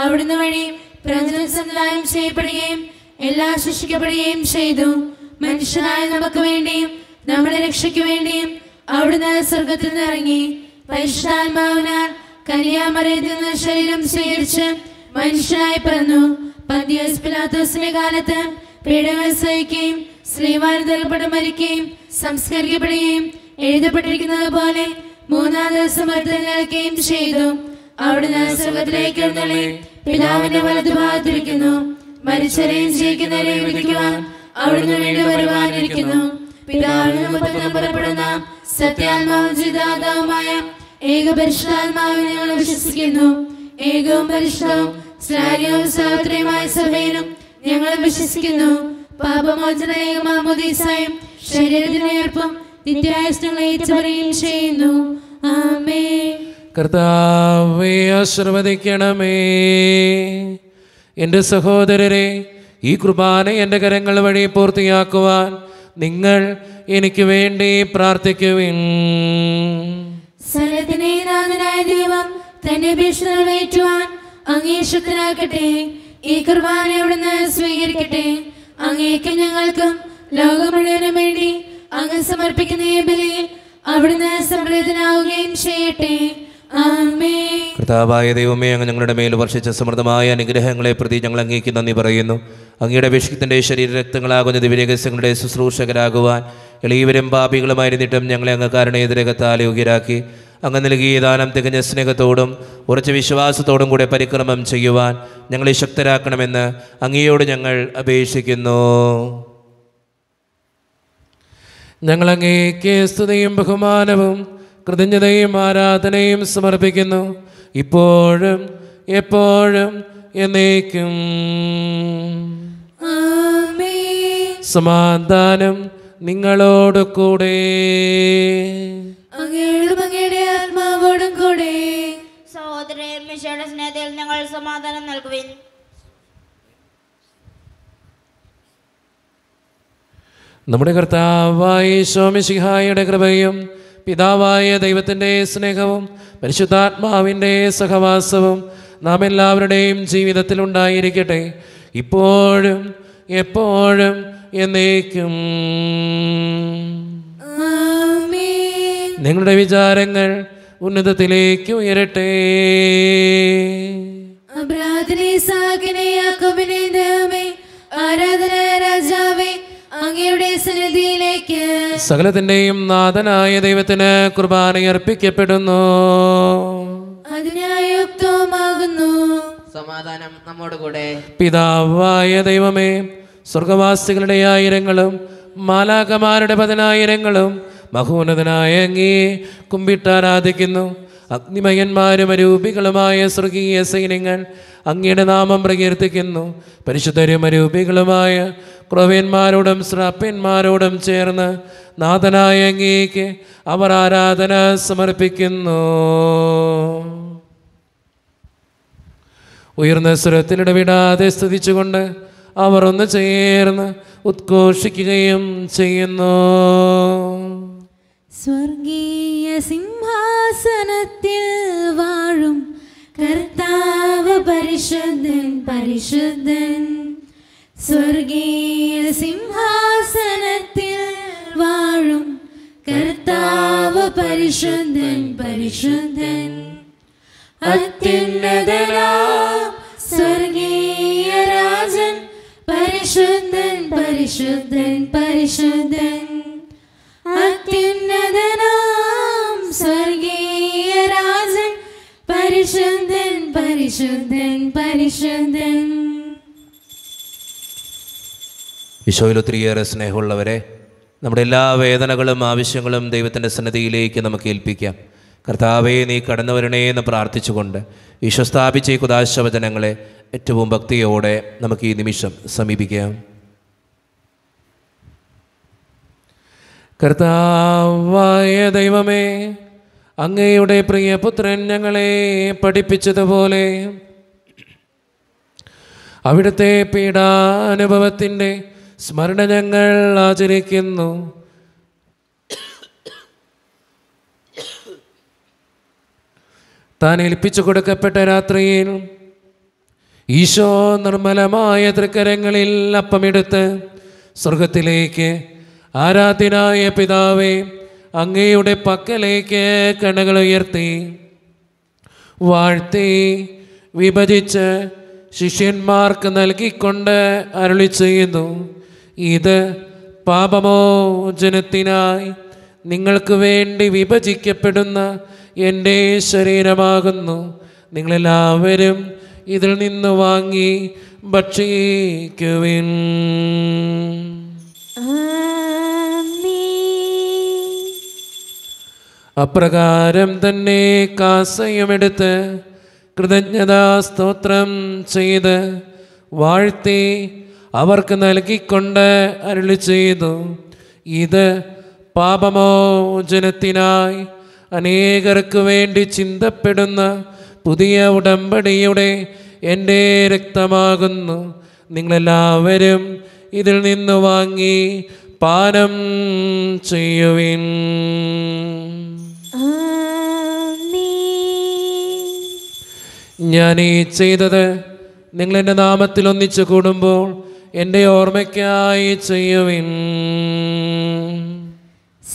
അവിടുന്ന് വഴി പ്രവചന ചെയ്യപ്പെടുകയും എല്ലാം ശിക്ഷിക്കപ്പെടുകയും ചെയ്തു മനുഷ്യനായ നമുക്ക് വേണ്ടിയും നമ്മുടെ രക്ഷയ്ക്ക് വേണ്ടിയും അവിടുന്ന് സ്വർഗത്തിൽ നിന്ന് ഇറങ്ങി പരിശുദ്ധാത്മാവിനാൽ കന്യാമറയത്തിൽ നിന്ന് ശരീരം സ്വീകരിച്ച് മനുഷ്യനായി പിറന്നു പന്തിയോസ് പിലാത്തോസിന്റെ കാലത്ത് പീഡകൾ സഹിക്കുകയും ശ്രീമാൻ തലപ്പെട്ട് മരിക്കുകയും സംസ്കരിക്കപ്പെടുകയും എഴുതപ്പെട്ടിരിക്കുന്നത് പോലെ മൂന്നാം ദിവസം നിൽക്കുകയും ചെയ്തു അവിടുന്ന് സ്വർഗത്തിലേക്ക് എഴുന്നള്ളി പിതാവിന്റെ വലതുഭാഗത്തിരിക്കുന്നു മരിച്ചവരെയും ജീവിക്കുന്നവരെയും വിളിക്കുവാൻ അവിടുന്ന് വേണ്ടി വരുവാനിരിക്കുന്നു പിതാവിനും മുപ്പത്തിനും പുറപ്പെടുന്ന സത്യാത്മാവും ചിതാതാവുമായ ഏക പരിശുദ്ധാത്മാവിനെ വിശ്വസിക്കുന്നു ഏകവും പരിശുദ്ധവും സ്നാരികവും സാവത്രികമായ സഭയിലും ഞങ്ങൾ വിശ്വസിക്കുന്നു പാപമോചനയും മാമോദീസായും ശരീരത്തിനേർപ്പും നിത്യായുസ്നങ്ങളേറ്റവരെയും ചെയ്യുന്നു ആമേ കർത്താവേ ആശ്രവദിക്കണമേ എൻ്റെ സഹോദരരെ ഈ കുർബാന എൻ്റെ കരങ്ങൾ വഴി പൂർത്തിയാക്കുവാൻ നിങ്ങൾ എനിക്ക് വേണ്ടി പ്രാർത്ഥിക്കുവിൻ സനത്തിനെ നാഥനായ ദൈവം തന്നെ ഭീഷണി അങ്ങേശത്തിനാകട്ടെ ഈ കുർബാന അവിടുന്ന് സ്വീകരിക്കട്ടെ അങ്ങേക്കും ഞങ്ങൾക്കും ലോകം മുഴുവനും വേണ്ടി അങ്ങ് സമർപ്പിക്കുന്ന ഈ ബലിയിൽ അവിടുന്ന് സംപ്രീതനാവുകയും ചെയ്യട്ടെ കർത്താവായ ദൈവമേ അങ്ങ് ഞങ്ങളുടെ മേൽ വർഷിച്ച സമൃദ്ധമായ അനുഗ്രഹങ്ങളെ പ്രതി ഞങ്ങൾ അംഗീകരിക്കും നന്ദി പറയുന്നു അങ്ങയുടെ വിഷയത്തിൻ്റെ ശരീരരക്തങ്ങളാകുന്ന ദിവ്യരഹസ്യങ്ങളുടെ ശുശ്രൂഷകരാകുവാൻ എളിയവരും പാപികളുമായിരുന്നിട്ടും ഞങ്ങളെ അങ്ങ് കാരണേതിരകത്താൽ യോഗ്യരാക്കി അങ്ങ് നൽകിയ ദാനം തികഞ്ഞ സ്നേഹത്തോടും ഉറച്ച വിശ്വാസത്തോടും കൂടെ പരിക്രമം ചെയ്യുവാൻ ഞങ്ങളെ ശക്തരാക്കണമെന്ന് അങ്ങയോട് ഞങ്ങൾ അപേക്ഷിക്കുന്നു ഞങ്ങളങ്ങേക്ക് സ്തുതിയും ബഹുമാനവും കൃതജ്ഞതയും ആരാധനയും സമർപ്പിക്കുന്നു ഇപ്പോഴും എപ്പോഴും എന്നേക്കും സമാധാനം നിങ്ങളോട് കൂടെ അങ്ങയോടും അങ്ങയുടെ ആത്മാവോടും കൂടെ സഹോദരൻ മിഷയുടെ സ്നേഹത്തിൽ ഞങ്ങൾ സമാധാനം നൽകുവിൻ നമ്മുടെ കർത്താവായി സോമിസിഹായുടെ കൃപയും പിതാവായ ദൈവത്തിൻ്റെ സ്നേഹവും പരിശുദ്ധാത്മാവിൻ്റെ സഹവാസവും നാം എല്ലാവരുടെയും ജീവിതത്തിൽ ഉണ്ടായിരിക്കട്ടെ ഇപ്പോഴും എപ്പോഴും എന്നേക്കും നിങ്ങളുടെ വിചാരങ്ങൾ ഉന്നതത്തിലേക്ക് ഉയരട്ടെ ആരാധന അങ്ങയുടെ സന്നിധിയിലേക്ക് സകലത്തിന്റെയും നാഥനായ ദൈവത്തിന് കുർബാന അർപ്പിക്കപ്പെടുന്നു യുക്തവുമാകുന്നു സമാധാനം നമ്മോട് കൂടെ പിതാവായ ദൈവമേ സ്വർഗവാസികളുടെ ആയിരങ്ങളും മാലാകമാരുടെ പതിനായിരങ്ങളും ബഹുന്നതനായ അങ്ങേ കുമ്പിട്ടാരാധിക്കുന്നു ആരാധിക്കുന്നു അഗ്നിമയന്മാരും അരൂപികളുമായ സ്വർഗീയ സൈന്യങ്ങൾ അങ്ങയുടെ നാമം പ്രകീർത്തിക്കുന്നു പരിശുദ്ധരും അരൂപികളുമായ ക്രോവ്യന്മാരോടും ശ്രാപ്യന്മാരോടും ചേർന്ന് നാഥനായ അങ്ങേക്ക് അവർ ആരാധന സമർപ്പിക്കുന്നു ഉയർന്ന സ്വരത്തിലിടവിടാതെ സ്തുതിച്ചുകൊണ്ട് അവർ ഒന്ന് ചേർന്ന് ഉദ്ഘോഷിക്കുകയും ചെയ്യുന്നു സ്വർഗീയ സിംഹാസനത്തിൽ വാഴും കർത്താവ് പരിശുദ്ധൻ പരിശുദ്ധൻ സ്വർഗീയ സിംഹാസനത്തിൽ വാഴും കർത്താവ് പരിശുദ്ധൻ പരിശുദ്ധൻ അത്യുന്നതരാ സ്വർഗീയ രാജൻ പരിശുദ്ധൻ പരിശുദ്ധൻ പരിശുദ്ധൻ പരിശുദ്ധൻ പരിശുദ്ധൻ ഈശോയിൽ ഒത്തിരിയേറെ സ്നേഹമുള്ളവരെ നമ്മുടെ എല്ലാ വേദനകളും ആവശ്യങ്ങളും ദൈവത്തിൻ്റെ സന്നദ്ധിയിലേക്ക് നമുക്ക് ഏൽപ്പിക്കാം കർത്താവെ നീ കടന്നു വരണേ എന്ന് പ്രാർത്ഥിച്ചുകൊണ്ട് ഈശോ സ്ഥാപിച്ച ഈ കുദാശവചനങ്ങളെ ഏറ്റവും ഭക്തിയോടെ നമുക്ക് ഈ നിമിഷം സമീപിക്കാം കർത്താവായ ദൈവമേ അങ്ങയുടെ പ്രിയപുത്രൻ ഞങ്ങളെ പഠിപ്പിച്ചതുപോലെ അവിടുത്തെ പീഡാനുഭവത്തിൻ്റെ സ്മരണ ഞങ്ങൾ ആചരിക്കുന്നു താൻ ഏൽപ്പിച്ചു കൊടുക്കപ്പെട്ട രാത്രിയിൽ ഈശോ നിർമ്മലമായ തൃക്കരങ്ങളിൽ അപ്പമെടുത്ത് സ്വർഗത്തിലേക്ക് ആരാധ്യനായ പിതാവേ അങ്ങയുടെ പക്കലേക്ക് കണ്ണുകൾ ഉയർത്തി വാഴ്ത്തി വിഭജിച്ച് ശിഷ്യന്മാർക്ക് നൽകിക്കൊണ്ട് അരുളി ചെയ്യുന്നു ഇത് പാപമോചനത്തിനായി നിങ്ങൾക്ക് വേണ്ടി വിഭജിക്കപ്പെടുന്ന എൻ്റെ ശരീരമാകുന്നു നിങ്ങളെല്ലാവരും ഇതിൽ നിന്ന് വാങ്ങി ഭക്ഷിക്കുവിൻ അപ്രകാരം തന്നെ കാസയുമെടുത്ത് കൃതജ്ഞതാ സ്തോത്രം ചെയ്ത് വാഴ്ത്തി അവർക്ക് നൽകിക്കൊണ്ട് അരുളി ചെയ്തു ഇത് പാപമോചനത്തിനായി അനേകർക്ക് വേണ്ടി ചിന്തപ്പെടുന്ന പുതിയ ഉടമ്പടിയുടെ എൻ്റെ രക്തമാകുന്നു നിങ്ങളെല്ലാവരും ഇതിൽ നിന്ന് വാങ്ങി പാനം ചെയ്യുവിൻ ഞാൻ ഈ ചെയ്തത് നിങ്ങൾ എൻ്റെ നാമത്തിൽ ഒന്നിച്ചു കൂടുമ്പോൾ എൻ്റെ ഓർമ്മയ്ക്കായി ചെയ്യുവിൻ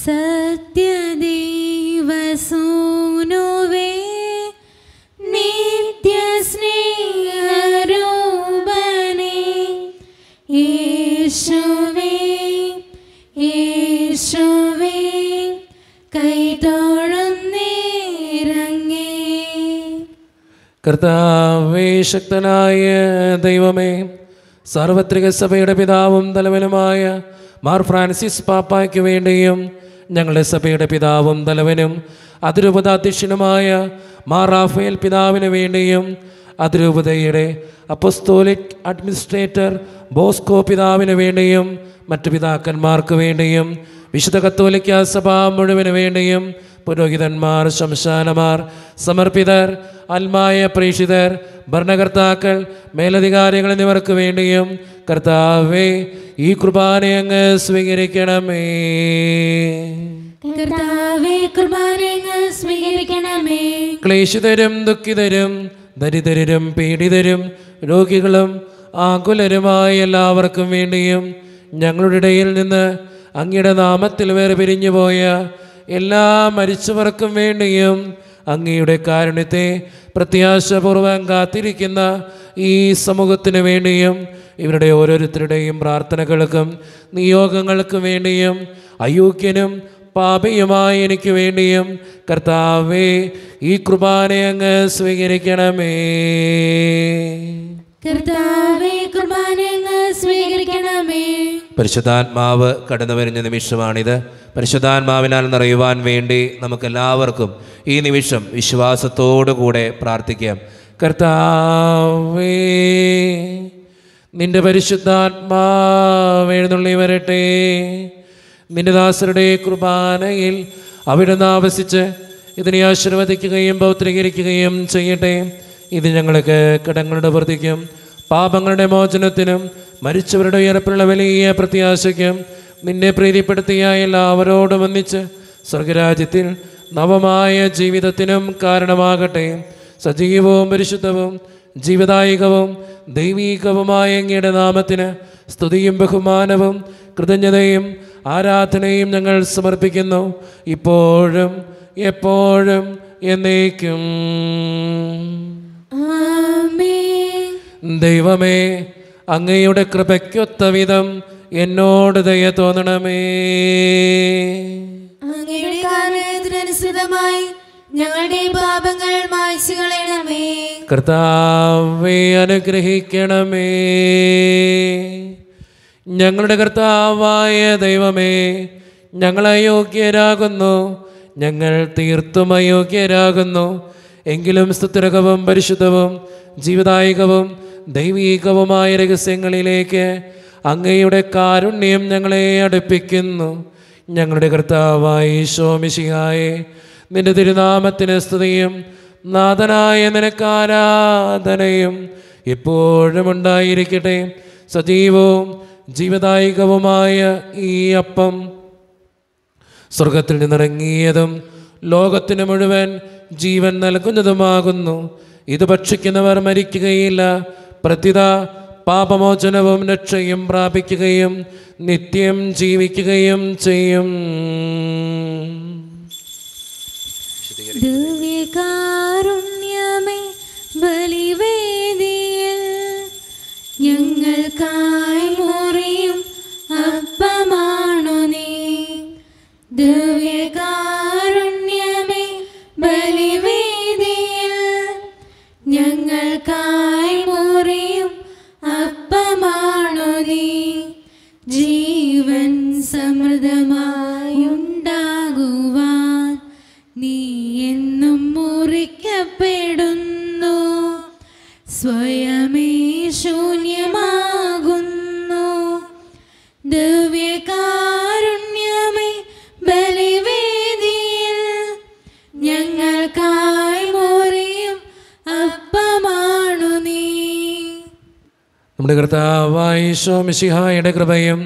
സത്യദേവസോ കർത്താവേ ശക്തനായ ദൈവമേ സാർവത്രിക സഭയുടെ പിതാവും തലവനുമായ മാർ ഫ്രാൻസിസ് പാപ്പായ്ക്ക് വേണ്ടിയും ഞങ്ങളുടെ സഭയുടെ പിതാവും തലവനും അതിരൂപതാധ്യക്ഷനുമായ മാർ റാഫേൽ പിതാവിന് വേണ്ടിയും അതിരൂപതയുടെ അപ്പസ്തോലിക് അഡ്മിനിസ്ട്രേറ്റർ ബോസ്കോ പിതാവിന് വേണ്ടിയും മറ്റു പിതാക്കന്മാർക്ക് വേണ്ടിയും വിശുദ്ധ കത്തോലിക്ക സഭ മുഴുവന് വേണ്ടിയും പുരോഹിതന്മാർ ശംശാനമാർ സമർപ്പിതർ ആത്മായ പ്രേക്ഷിതർ ഭരണകർത്താക്കൾ മേലധികാരികൾ എന്നിവർക്ക് വേണ്ടിയും കർത്താവേ ഈ കുർബാന അങ്ങ് സ്വീകരിക്കണമേ കർത്താവേ സ്വീകരിക്കണമേ ക്ലേശിതരും ദുഃഖിതരും ദരിദ്രരും പീഡിതരും രോഗികളും ആകുലരുമായ എല്ലാവർക്കും വേണ്ടിയും ഞങ്ങളുടെ ഇടയിൽ നിന്ന് അങ്ങയുടെ നാമത്തിൽ വേർപിരിഞ്ഞു പോയ എല്ലാ മരിച്ചവർക്കും വേണ്ടിയും അങ്ങയുടെ കാരുണ്യത്തെ പ്രത്യാശപൂർവം കാത്തിരിക്കുന്ന ഈ സമൂഹത്തിന് വേണ്ടിയും ഇവരുടെ ഓരോരുത്തരുടെയും പ്രാർത്ഥനകൾക്കും നിയോഗങ്ങൾക്കും വേണ്ടിയും അയോഗ്യനും പാപിയുമായി എനിക്ക് വേണ്ടിയും കർത്താവേ ഈ കുർബാനെ അങ്ങ് സ്വീകരിക്കണമേ കർത്താവേ കുർബാനെ അങ്ങ് സ്വീകരിക്കണമേ പരിശുദ്ധാത്മാവ് കടന്നു വരുന്ന നിമിഷമാണിത് പരിശുദ്ധാത്മാവിനാൽ നിറയുവാൻ വേണ്ടി നമുക്കെല്ലാവർക്കും ഈ നിമിഷം വിശ്വാസത്തോടുകൂടെ പ്രാർത്ഥിക്കാം കർത്താവേ നിന്റെ പരിശുദ്ധാത്മാവ് വരട്ടെ നിന്റെ ദാസരുടെ കുർബാനയിൽ അവിടുന്ന് ആവസിച്ച് ഇതിനെ ആശീർവദിക്കുകയും പൗത്രീകരിക്കുകയും ചെയ്യട്ടെ ഇത് ഞങ്ങൾക്ക് കടങ്ങളുടെ വർദ്ധിക്കും പാപങ്ങളുടെ മോചനത്തിനും മരിച്ചവരുടെ ഉയർപ്പുള്ള വലിയ പ്രത്യാശയ്ക്ക് നിന്നെ പ്രീതിപ്പെടുത്തിയ എല്ലാവരോടും വന്നിച്ച് സ്വർഗരാജ്യത്തിൽ നവമായ ജീവിതത്തിനും കാരണമാകട്ടെ സജീവവും പരിശുദ്ധവും ജീവദായികവും ദൈവീകവുമായ അങ്ങയുടെ നാമത്തിന് സ്തുതിയും ബഹുമാനവും കൃതജ്ഞതയും ആരാധനയും ഞങ്ങൾ സമർപ്പിക്കുന്നു ഇപ്പോഴും എപ്പോഴും എന്നേക്കും ദൈവമേ അങ്ങയുടെ വിധം എന്നോട് ദയ തോന്നണമേ അങ്ങയുടെ ഞങ്ങളുടെ പാപങ്ങൾ അനുഗ്രഹിക്കണമേ ഞങ്ങളുടെ കർത്താവായ ദൈവമേ ഞങ്ങൾ അയോഗ്യരാകുന്നു ഞങ്ങൾ തീർത്തും അയോഗ്യരാകുന്നു എങ്കിലും സ്തുത്രകവും പരിശുദ്ധവും ജീവിതായികവും ദൈവീകവുമായ രഹസ്യങ്ങളിലേക്ക് അങ്ങയുടെ കാരുണ്യം ഞങ്ങളെ അടുപ്പിക്കുന്നു ഞങ്ങളുടെ കർത്താവായി ശോമിഷിയായി നിന്റെ തിരുനാമത്തിന് സ്തുതിയും നാഥനായ നിനക്കാരാധനയും എപ്പോഴും ഉണ്ടായിരിക്കട്ടെ സജീവവും ജീവദായികവുമായ ഈ അപ്പം സ്വർഗത്തിൽ നിന്നിറങ്ങിയതും ലോകത്തിന് മുഴുവൻ ജീവൻ നൽകുന്നതുമാകുന്നു ഇത് ഭക്ഷിക്കുന്നവർ മരിക്കുകയില്ല പ്രതിത പാപമോചനവും രക്ഷയും പ്രാപിക്കുകയും നിത്യം ജീവിക്കുകയും ചെയ്യും ദിവ്യകാരുണ്യമേ ബലിവേദിയിൽ ഞങ്ങൾക്കായി മുറിയും അപ്പ ഈശോ മിശിഹായുടെ കൃപയും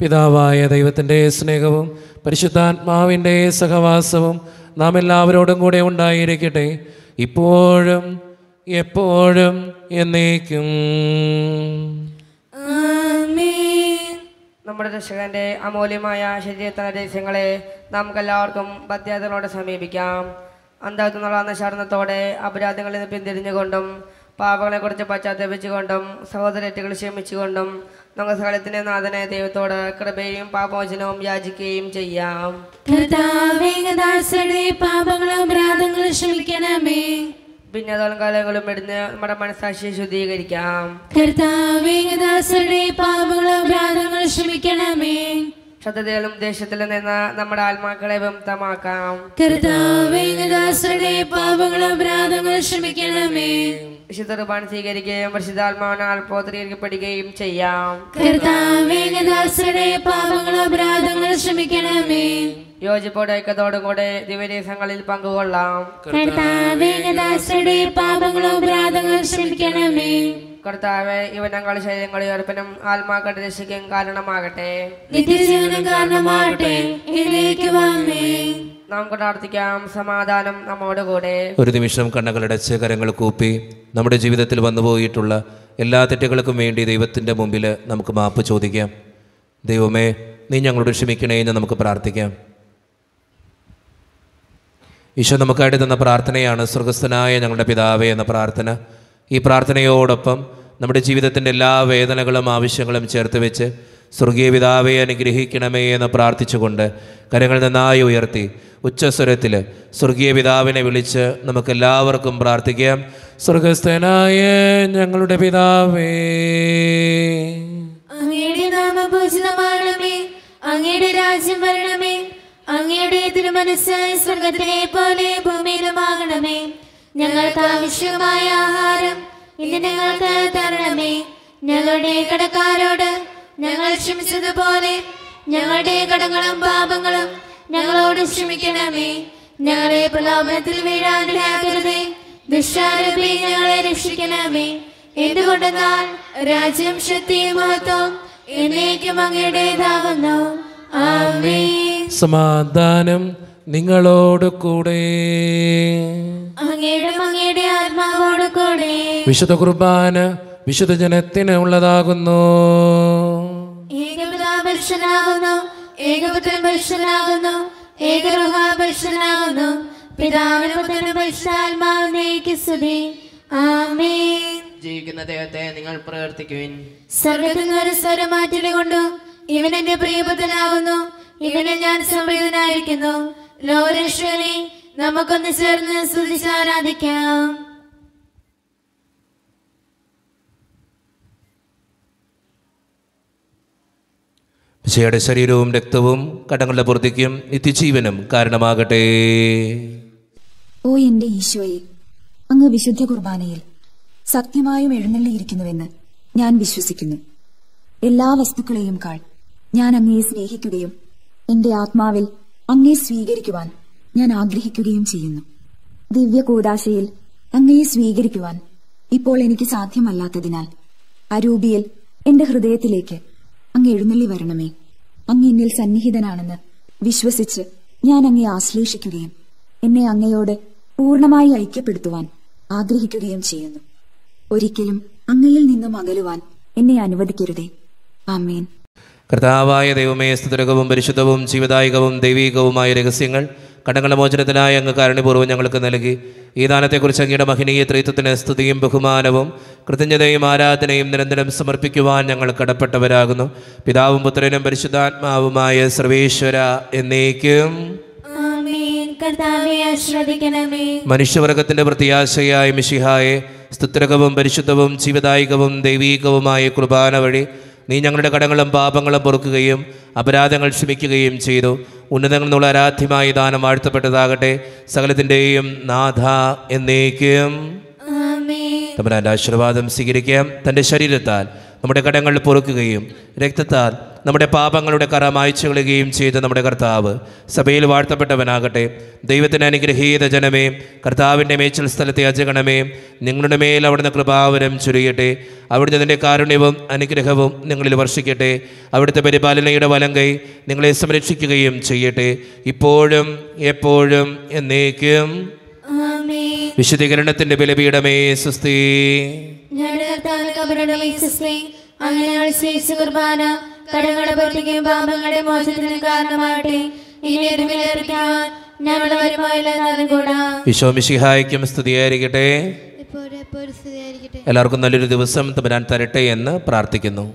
പിതാവായ ദൈവത്തിൻ്റെ സ്നേഹവും പരിശുദ്ധാത്മാവിൻ്റെ സഹവാസവും നാം എല്ലാവരോടും കൂടെ ഉണ്ടായിരിക്കട്ടെ ഇപ്പോഴും എപ്പോഴും എന്നേക്കും നമ്മുടെ രക്ഷകന്റെ അമൂല്യമായ ശരീരത്തിന രഹസ്യങ്ങളെ നമുക്കെല്ലാവർക്കും ഭദ്രതകളോടെ സമീപിക്കാം അന്താഴ്ച നളാന്ന ശരണത്തോടെ അപരാധങ്ങളിൽ നിന്ന് പിന്തിരിഞ്ഞുകൊണ്ടും പാപങ്ങളെക്കുറിച്ച് പശ്ചാത്തലപിച്ചുകൊണ്ടും സഹോദരറ്റുകൾ ക്ഷമിച്ചുകൊണ്ടും നമുക്കസകലത്തിന്റെ നാഥനെ ദൈവത്തോട് കൃപയും പാപോചനവും യാചിക്കുകയും ചെയ്യാം ദാസരുടെ പാപങ്ങളും കാലങ്ങളും എടുന്ന് നമ്മുടെ മനസ്സാക്ഷിയെ ശുദ്ധീകരിക്കാം ദാസരുടെ പാപങ്ങളും ശ്രദ്ധയിലും ഉദ്ദേശത്തിലും നിന്ന് നമ്മുടെ ആത്മാക്കളെ വിമുക്തമാക്കാം ദാസരുടെ പാപങ്ങളും ക്ഷമിക്കണമേ വിശുദ്ധ കുർബാന സ്വീകരിക്കുകയും പരിശുദ്ധാത്മാവിനെ പോത്രീകരിക്കപ്പെടുകയും ചെയ്യാം പാപങ്ങളോ യോജിപ്പോടെ ഐക്യത്തോടും കൂടെ ദിവ്യദേശങ്ങളിൽ പങ്കുകൊള്ളാം പാപങ്ങളോ ശ്രമിക്കണമേ കർത്താവെ ഇവനങ്ങൾ ശരീരങ്ങൾ അർപ്പണം ആത്മാക്കളുടെ രക്ഷയ്ക്കും കാരണമാകട്ടെ നിത്യജീവനം കാരണമാകട്ടെ പ്രാർത്ഥിക്കാം സമാധാനം നമ്മോട് കൂടെ ഒരു നിമിഷം കണ്ണുകളടച്ച് കരങ്ങൾ കൂപ്പി നമ്മുടെ ജീവിതത്തിൽ വന്നുപോയിട്ടുള്ള എല്ലാ തെറ്റുകൾക്കും വേണ്ടി ദൈവത്തിൻ്റെ മുമ്പിൽ നമുക്ക് മാപ്പ് ചോദിക്കാം ദൈവമേ നീ ഞങ്ങളോട് ക്ഷമിക്കണേ എന്ന് നമുക്ക് പ്രാർത്ഥിക്കാം ഈശോ നമുക്കായിട്ട് തന്ന പ്രാർത്ഥനയാണ് സ്വർഗസ്ഥനായ ഞങ്ങളുടെ പിതാവേ എന്ന പ്രാർത്ഥന ഈ പ്രാർത്ഥനയോടൊപ്പം നമ്മുടെ ജീവിതത്തിൻ്റെ എല്ലാ വേദനകളും ആവശ്യങ്ങളും ചേർത്ത് വെച്ച് സ്വർഗീയ പിതാവെ അനുഗ്രഹിക്കണമേ എന്ന് പ്രാർത്ഥിച്ചുകൊണ്ട് കരങ്ങൾ നന്നായി ഉയർത്തി ഉച്ചസ്വരത്തിൽ സ്വർഗീയ പിതാവിനെ വിളിച്ച് നമുക്കെല്ലാവർക്കും പ്രാർത്ഥിക്കാം സ്വർഗസ്ഥനായ ഞങ്ങളുടെ പിതാവേ അങ്ങയുടെ നാമഭൂഷിതമാണമേ അങ്ങയുടെ രാജ്യം വരണമേ അങ്ങയുടെ തിരുമനസ്സായ സ്വർഗത്തിലെ പോലെ ഭൂമിയിലുമാകണമേ ഞങ്ങൾക്ക് ആവശ്യമായ ആഹാരം ഇന്ന് ഞങ്ങൾക്ക് തരണമേ ഞങ്ങളുടെ കടക്കാരോട് ഞങ്ങൾ ക്ഷമിച്ചതുപോലെ ഞങ്ങളുടെ കടങ്ങളും പാപങ്ങളും ഞങ്ങളോട് ക്ഷമിക്കണമേ ഞങ്ങളെ പ്രലോഭനത്തിൽ വീഴാനിടയാക്കരുതേ ദുഷാരൂപി ഞങ്ങളെ രക്ഷിക്കണമേ എന്തുകൊണ്ടെന്നാൽ രാജ്യം ശക്തി മഹത്വം എന്നേക്കും അങ്ങയുടേതാകുന്നു സമാധാനം നിങ്ങളോട് കൂടെ കൂടെ വിശുദ്ധ കുർബാന വിശുദ്ധ ജനത്തിന് ഉള്ളതാകുന്നു ജീവിക്കുന്ന ദൈവത്തെ നിങ്ങൾ പ്രവർത്തിക്കുവിൻ സ്വർഗത്തിൽ നിന്ന് ഇവൻ എന്റെ പ്രിയപുത്രനാകുന്നു ഇവനെ ഞാൻ സംപ്രീതനായിരിക്കുന്നു ലോരേശ്വനെ നമുക്കൊന്ന് ചേർന്ന് സ്തുതിച്ചാരാധിക്കാം വിഷയുടെ ശരീരവും രക്തവും കടങ്ങളുടെ പുറത്തേക്കും നിത്യജീവനും കാരണമാകട്ടെ ഓ എന്റെ ഈശോയെ അങ്ങ് വിശുദ്ധ കുർബാനയിൽ സത്യമായും എഴുന്നള്ളിയിരിക്കുന്നുവെന്ന് ഞാൻ വിശ്വസിക്കുന്നു എല്ലാ വസ്തുക്കളെയും കാൾ ഞാൻ അങ്ങയെ സ്നേഹിക്കുകയും എന്റെ ആത്മാവിൽ അങ്ങയെ സ്വീകരിക്കുവാൻ ഞാൻ ആഗ്രഹിക്കുകയും ചെയ്യുന്നു ദിവ്യ കൂടാശയിൽ അങ്ങയെ സ്വീകരിക്കുവാൻ ഇപ്പോൾ എനിക്ക് സാധ്യമല്ലാത്തതിനാൽ അരൂപിയിൽ എന്റെ ഹൃദയത്തിലേക്ക് അങ്ങ് എഴുന്നള്ളി വരണമേ അങ്ങ് എന്നിൽ സന്നിഹിതനാണെന്ന് വിശ്വസിച്ച് ഞാൻ അങ്ങയെ ആശ്ലേഷിക്കുകയും എന്നെ അങ്ങയോട് പൂർണ്ണമായി ഐക്യപ്പെടുത്തുവാൻ ആഗ്രഹിക്കുകയും ചെയ്യുന്നു ഒരിക്കലും അങ്ങയിൽ നിന്നും അകലുവാൻ എന്നെ അനുവദിക്കരുതേ ആമേൻ കർത്താവായ ദൈവമേ സ്തുതരകവും പരിശുദ്ധവും ജീവദായകവും ദൈവീകവുമായ രഹസ്യങ്ങൾ കടങ്ങളുടെ മോചനത്തിനായി അങ്ങ് കാരണപൂർവ്വം ഞങ്ങൾക്ക് നൽകി ഈ ദാനത്തെക്കുറിച്ച് അങ്ങയുടെ മഹിനീയ ത്രിത്വത്തിന് സ്തുതിയും ബഹുമാനവും കൃതജ്ഞതയും ആരാധനയും നിരന്തരം സമർപ്പിക്കുവാൻ ഞങ്ങൾ കടപ്പെട്ടവരാകുന്നു പിതാവും പുത്രനും പരിശുദ്ധാത്മാവുമായ സർവേശ്വര എന്നേക്കും മനുഷ്യവർഗത്തിന്റെ പ്രത്യാശയായ മിഷിഹായെ സ്തുത്രകവും പരിശുദ്ധവും ജീവദായികവും ദൈവീകവുമായ കുർബാന വഴി നീ ഞങ്ങളുടെ കടങ്ങളും പാപങ്ങളും പൊറുക്കുകയും അപരാധങ്ങൾ ക്ഷമിക്കുകയും ചെയ്തു ഉന്നതങ്ങളിൽ നിന്നുള്ള ആരാധ്യമായി ദാനം വാഴ്ത്തപ്പെട്ടതാകട്ടെ സകലത്തിൻ്റെയും നാഥ എന്നേക്കും തമ്മിലാൻ്റെ ആശീർവാദം സ്വീകരിക്കാം തൻ്റെ ശരീരത്താൽ നമ്മുടെ കടങ്ങൾ പൊറുക്കുകയും രക്തത്താൽ നമ്മുടെ പാപങ്ങളുടെ കറ മായച്ചു കളയുകയും ചെയ്ത നമ്മുടെ കർത്താവ് സഭയിൽ വാഴ്ത്തപ്പെട്ടവനാകട്ടെ ദൈവത്തിന് അനുഗ്രഹീത ജനമേ കർത്താവിൻ്റെ മേച്ചൽ സ്ഥലത്തെ അജഗണമേ നിങ്ങളുടെ മേൽ അവിടുന്ന് കൃപാവരം ചുരുകട്ടെ അവിടുത്തെ നിൻ്റെ കാരുണ്യവും അനുഗ്രഹവും നിങ്ങളിൽ വർഷിക്കട്ടെ അവിടുത്തെ പരിപാലനയുടെ വലങ്കൈ നിങ്ങളെ സംരക്ഷിക്കുകയും ചെയ്യട്ടെ ഇപ്പോഴും എപ്പോഴും എന്നേക്കും വിശുദ്ധീകരണത്തിന്റെ ബലപീഠമേ സുസ്തി കുർബാന സ്തുതിയായിരിക്കട്ടെ എല്ലാവർക്കും നല്ലൊരു ദിവസം തമ്പരാൻ തരട്ടെ എന്ന് പ്രാർത്ഥിക്കുന്നു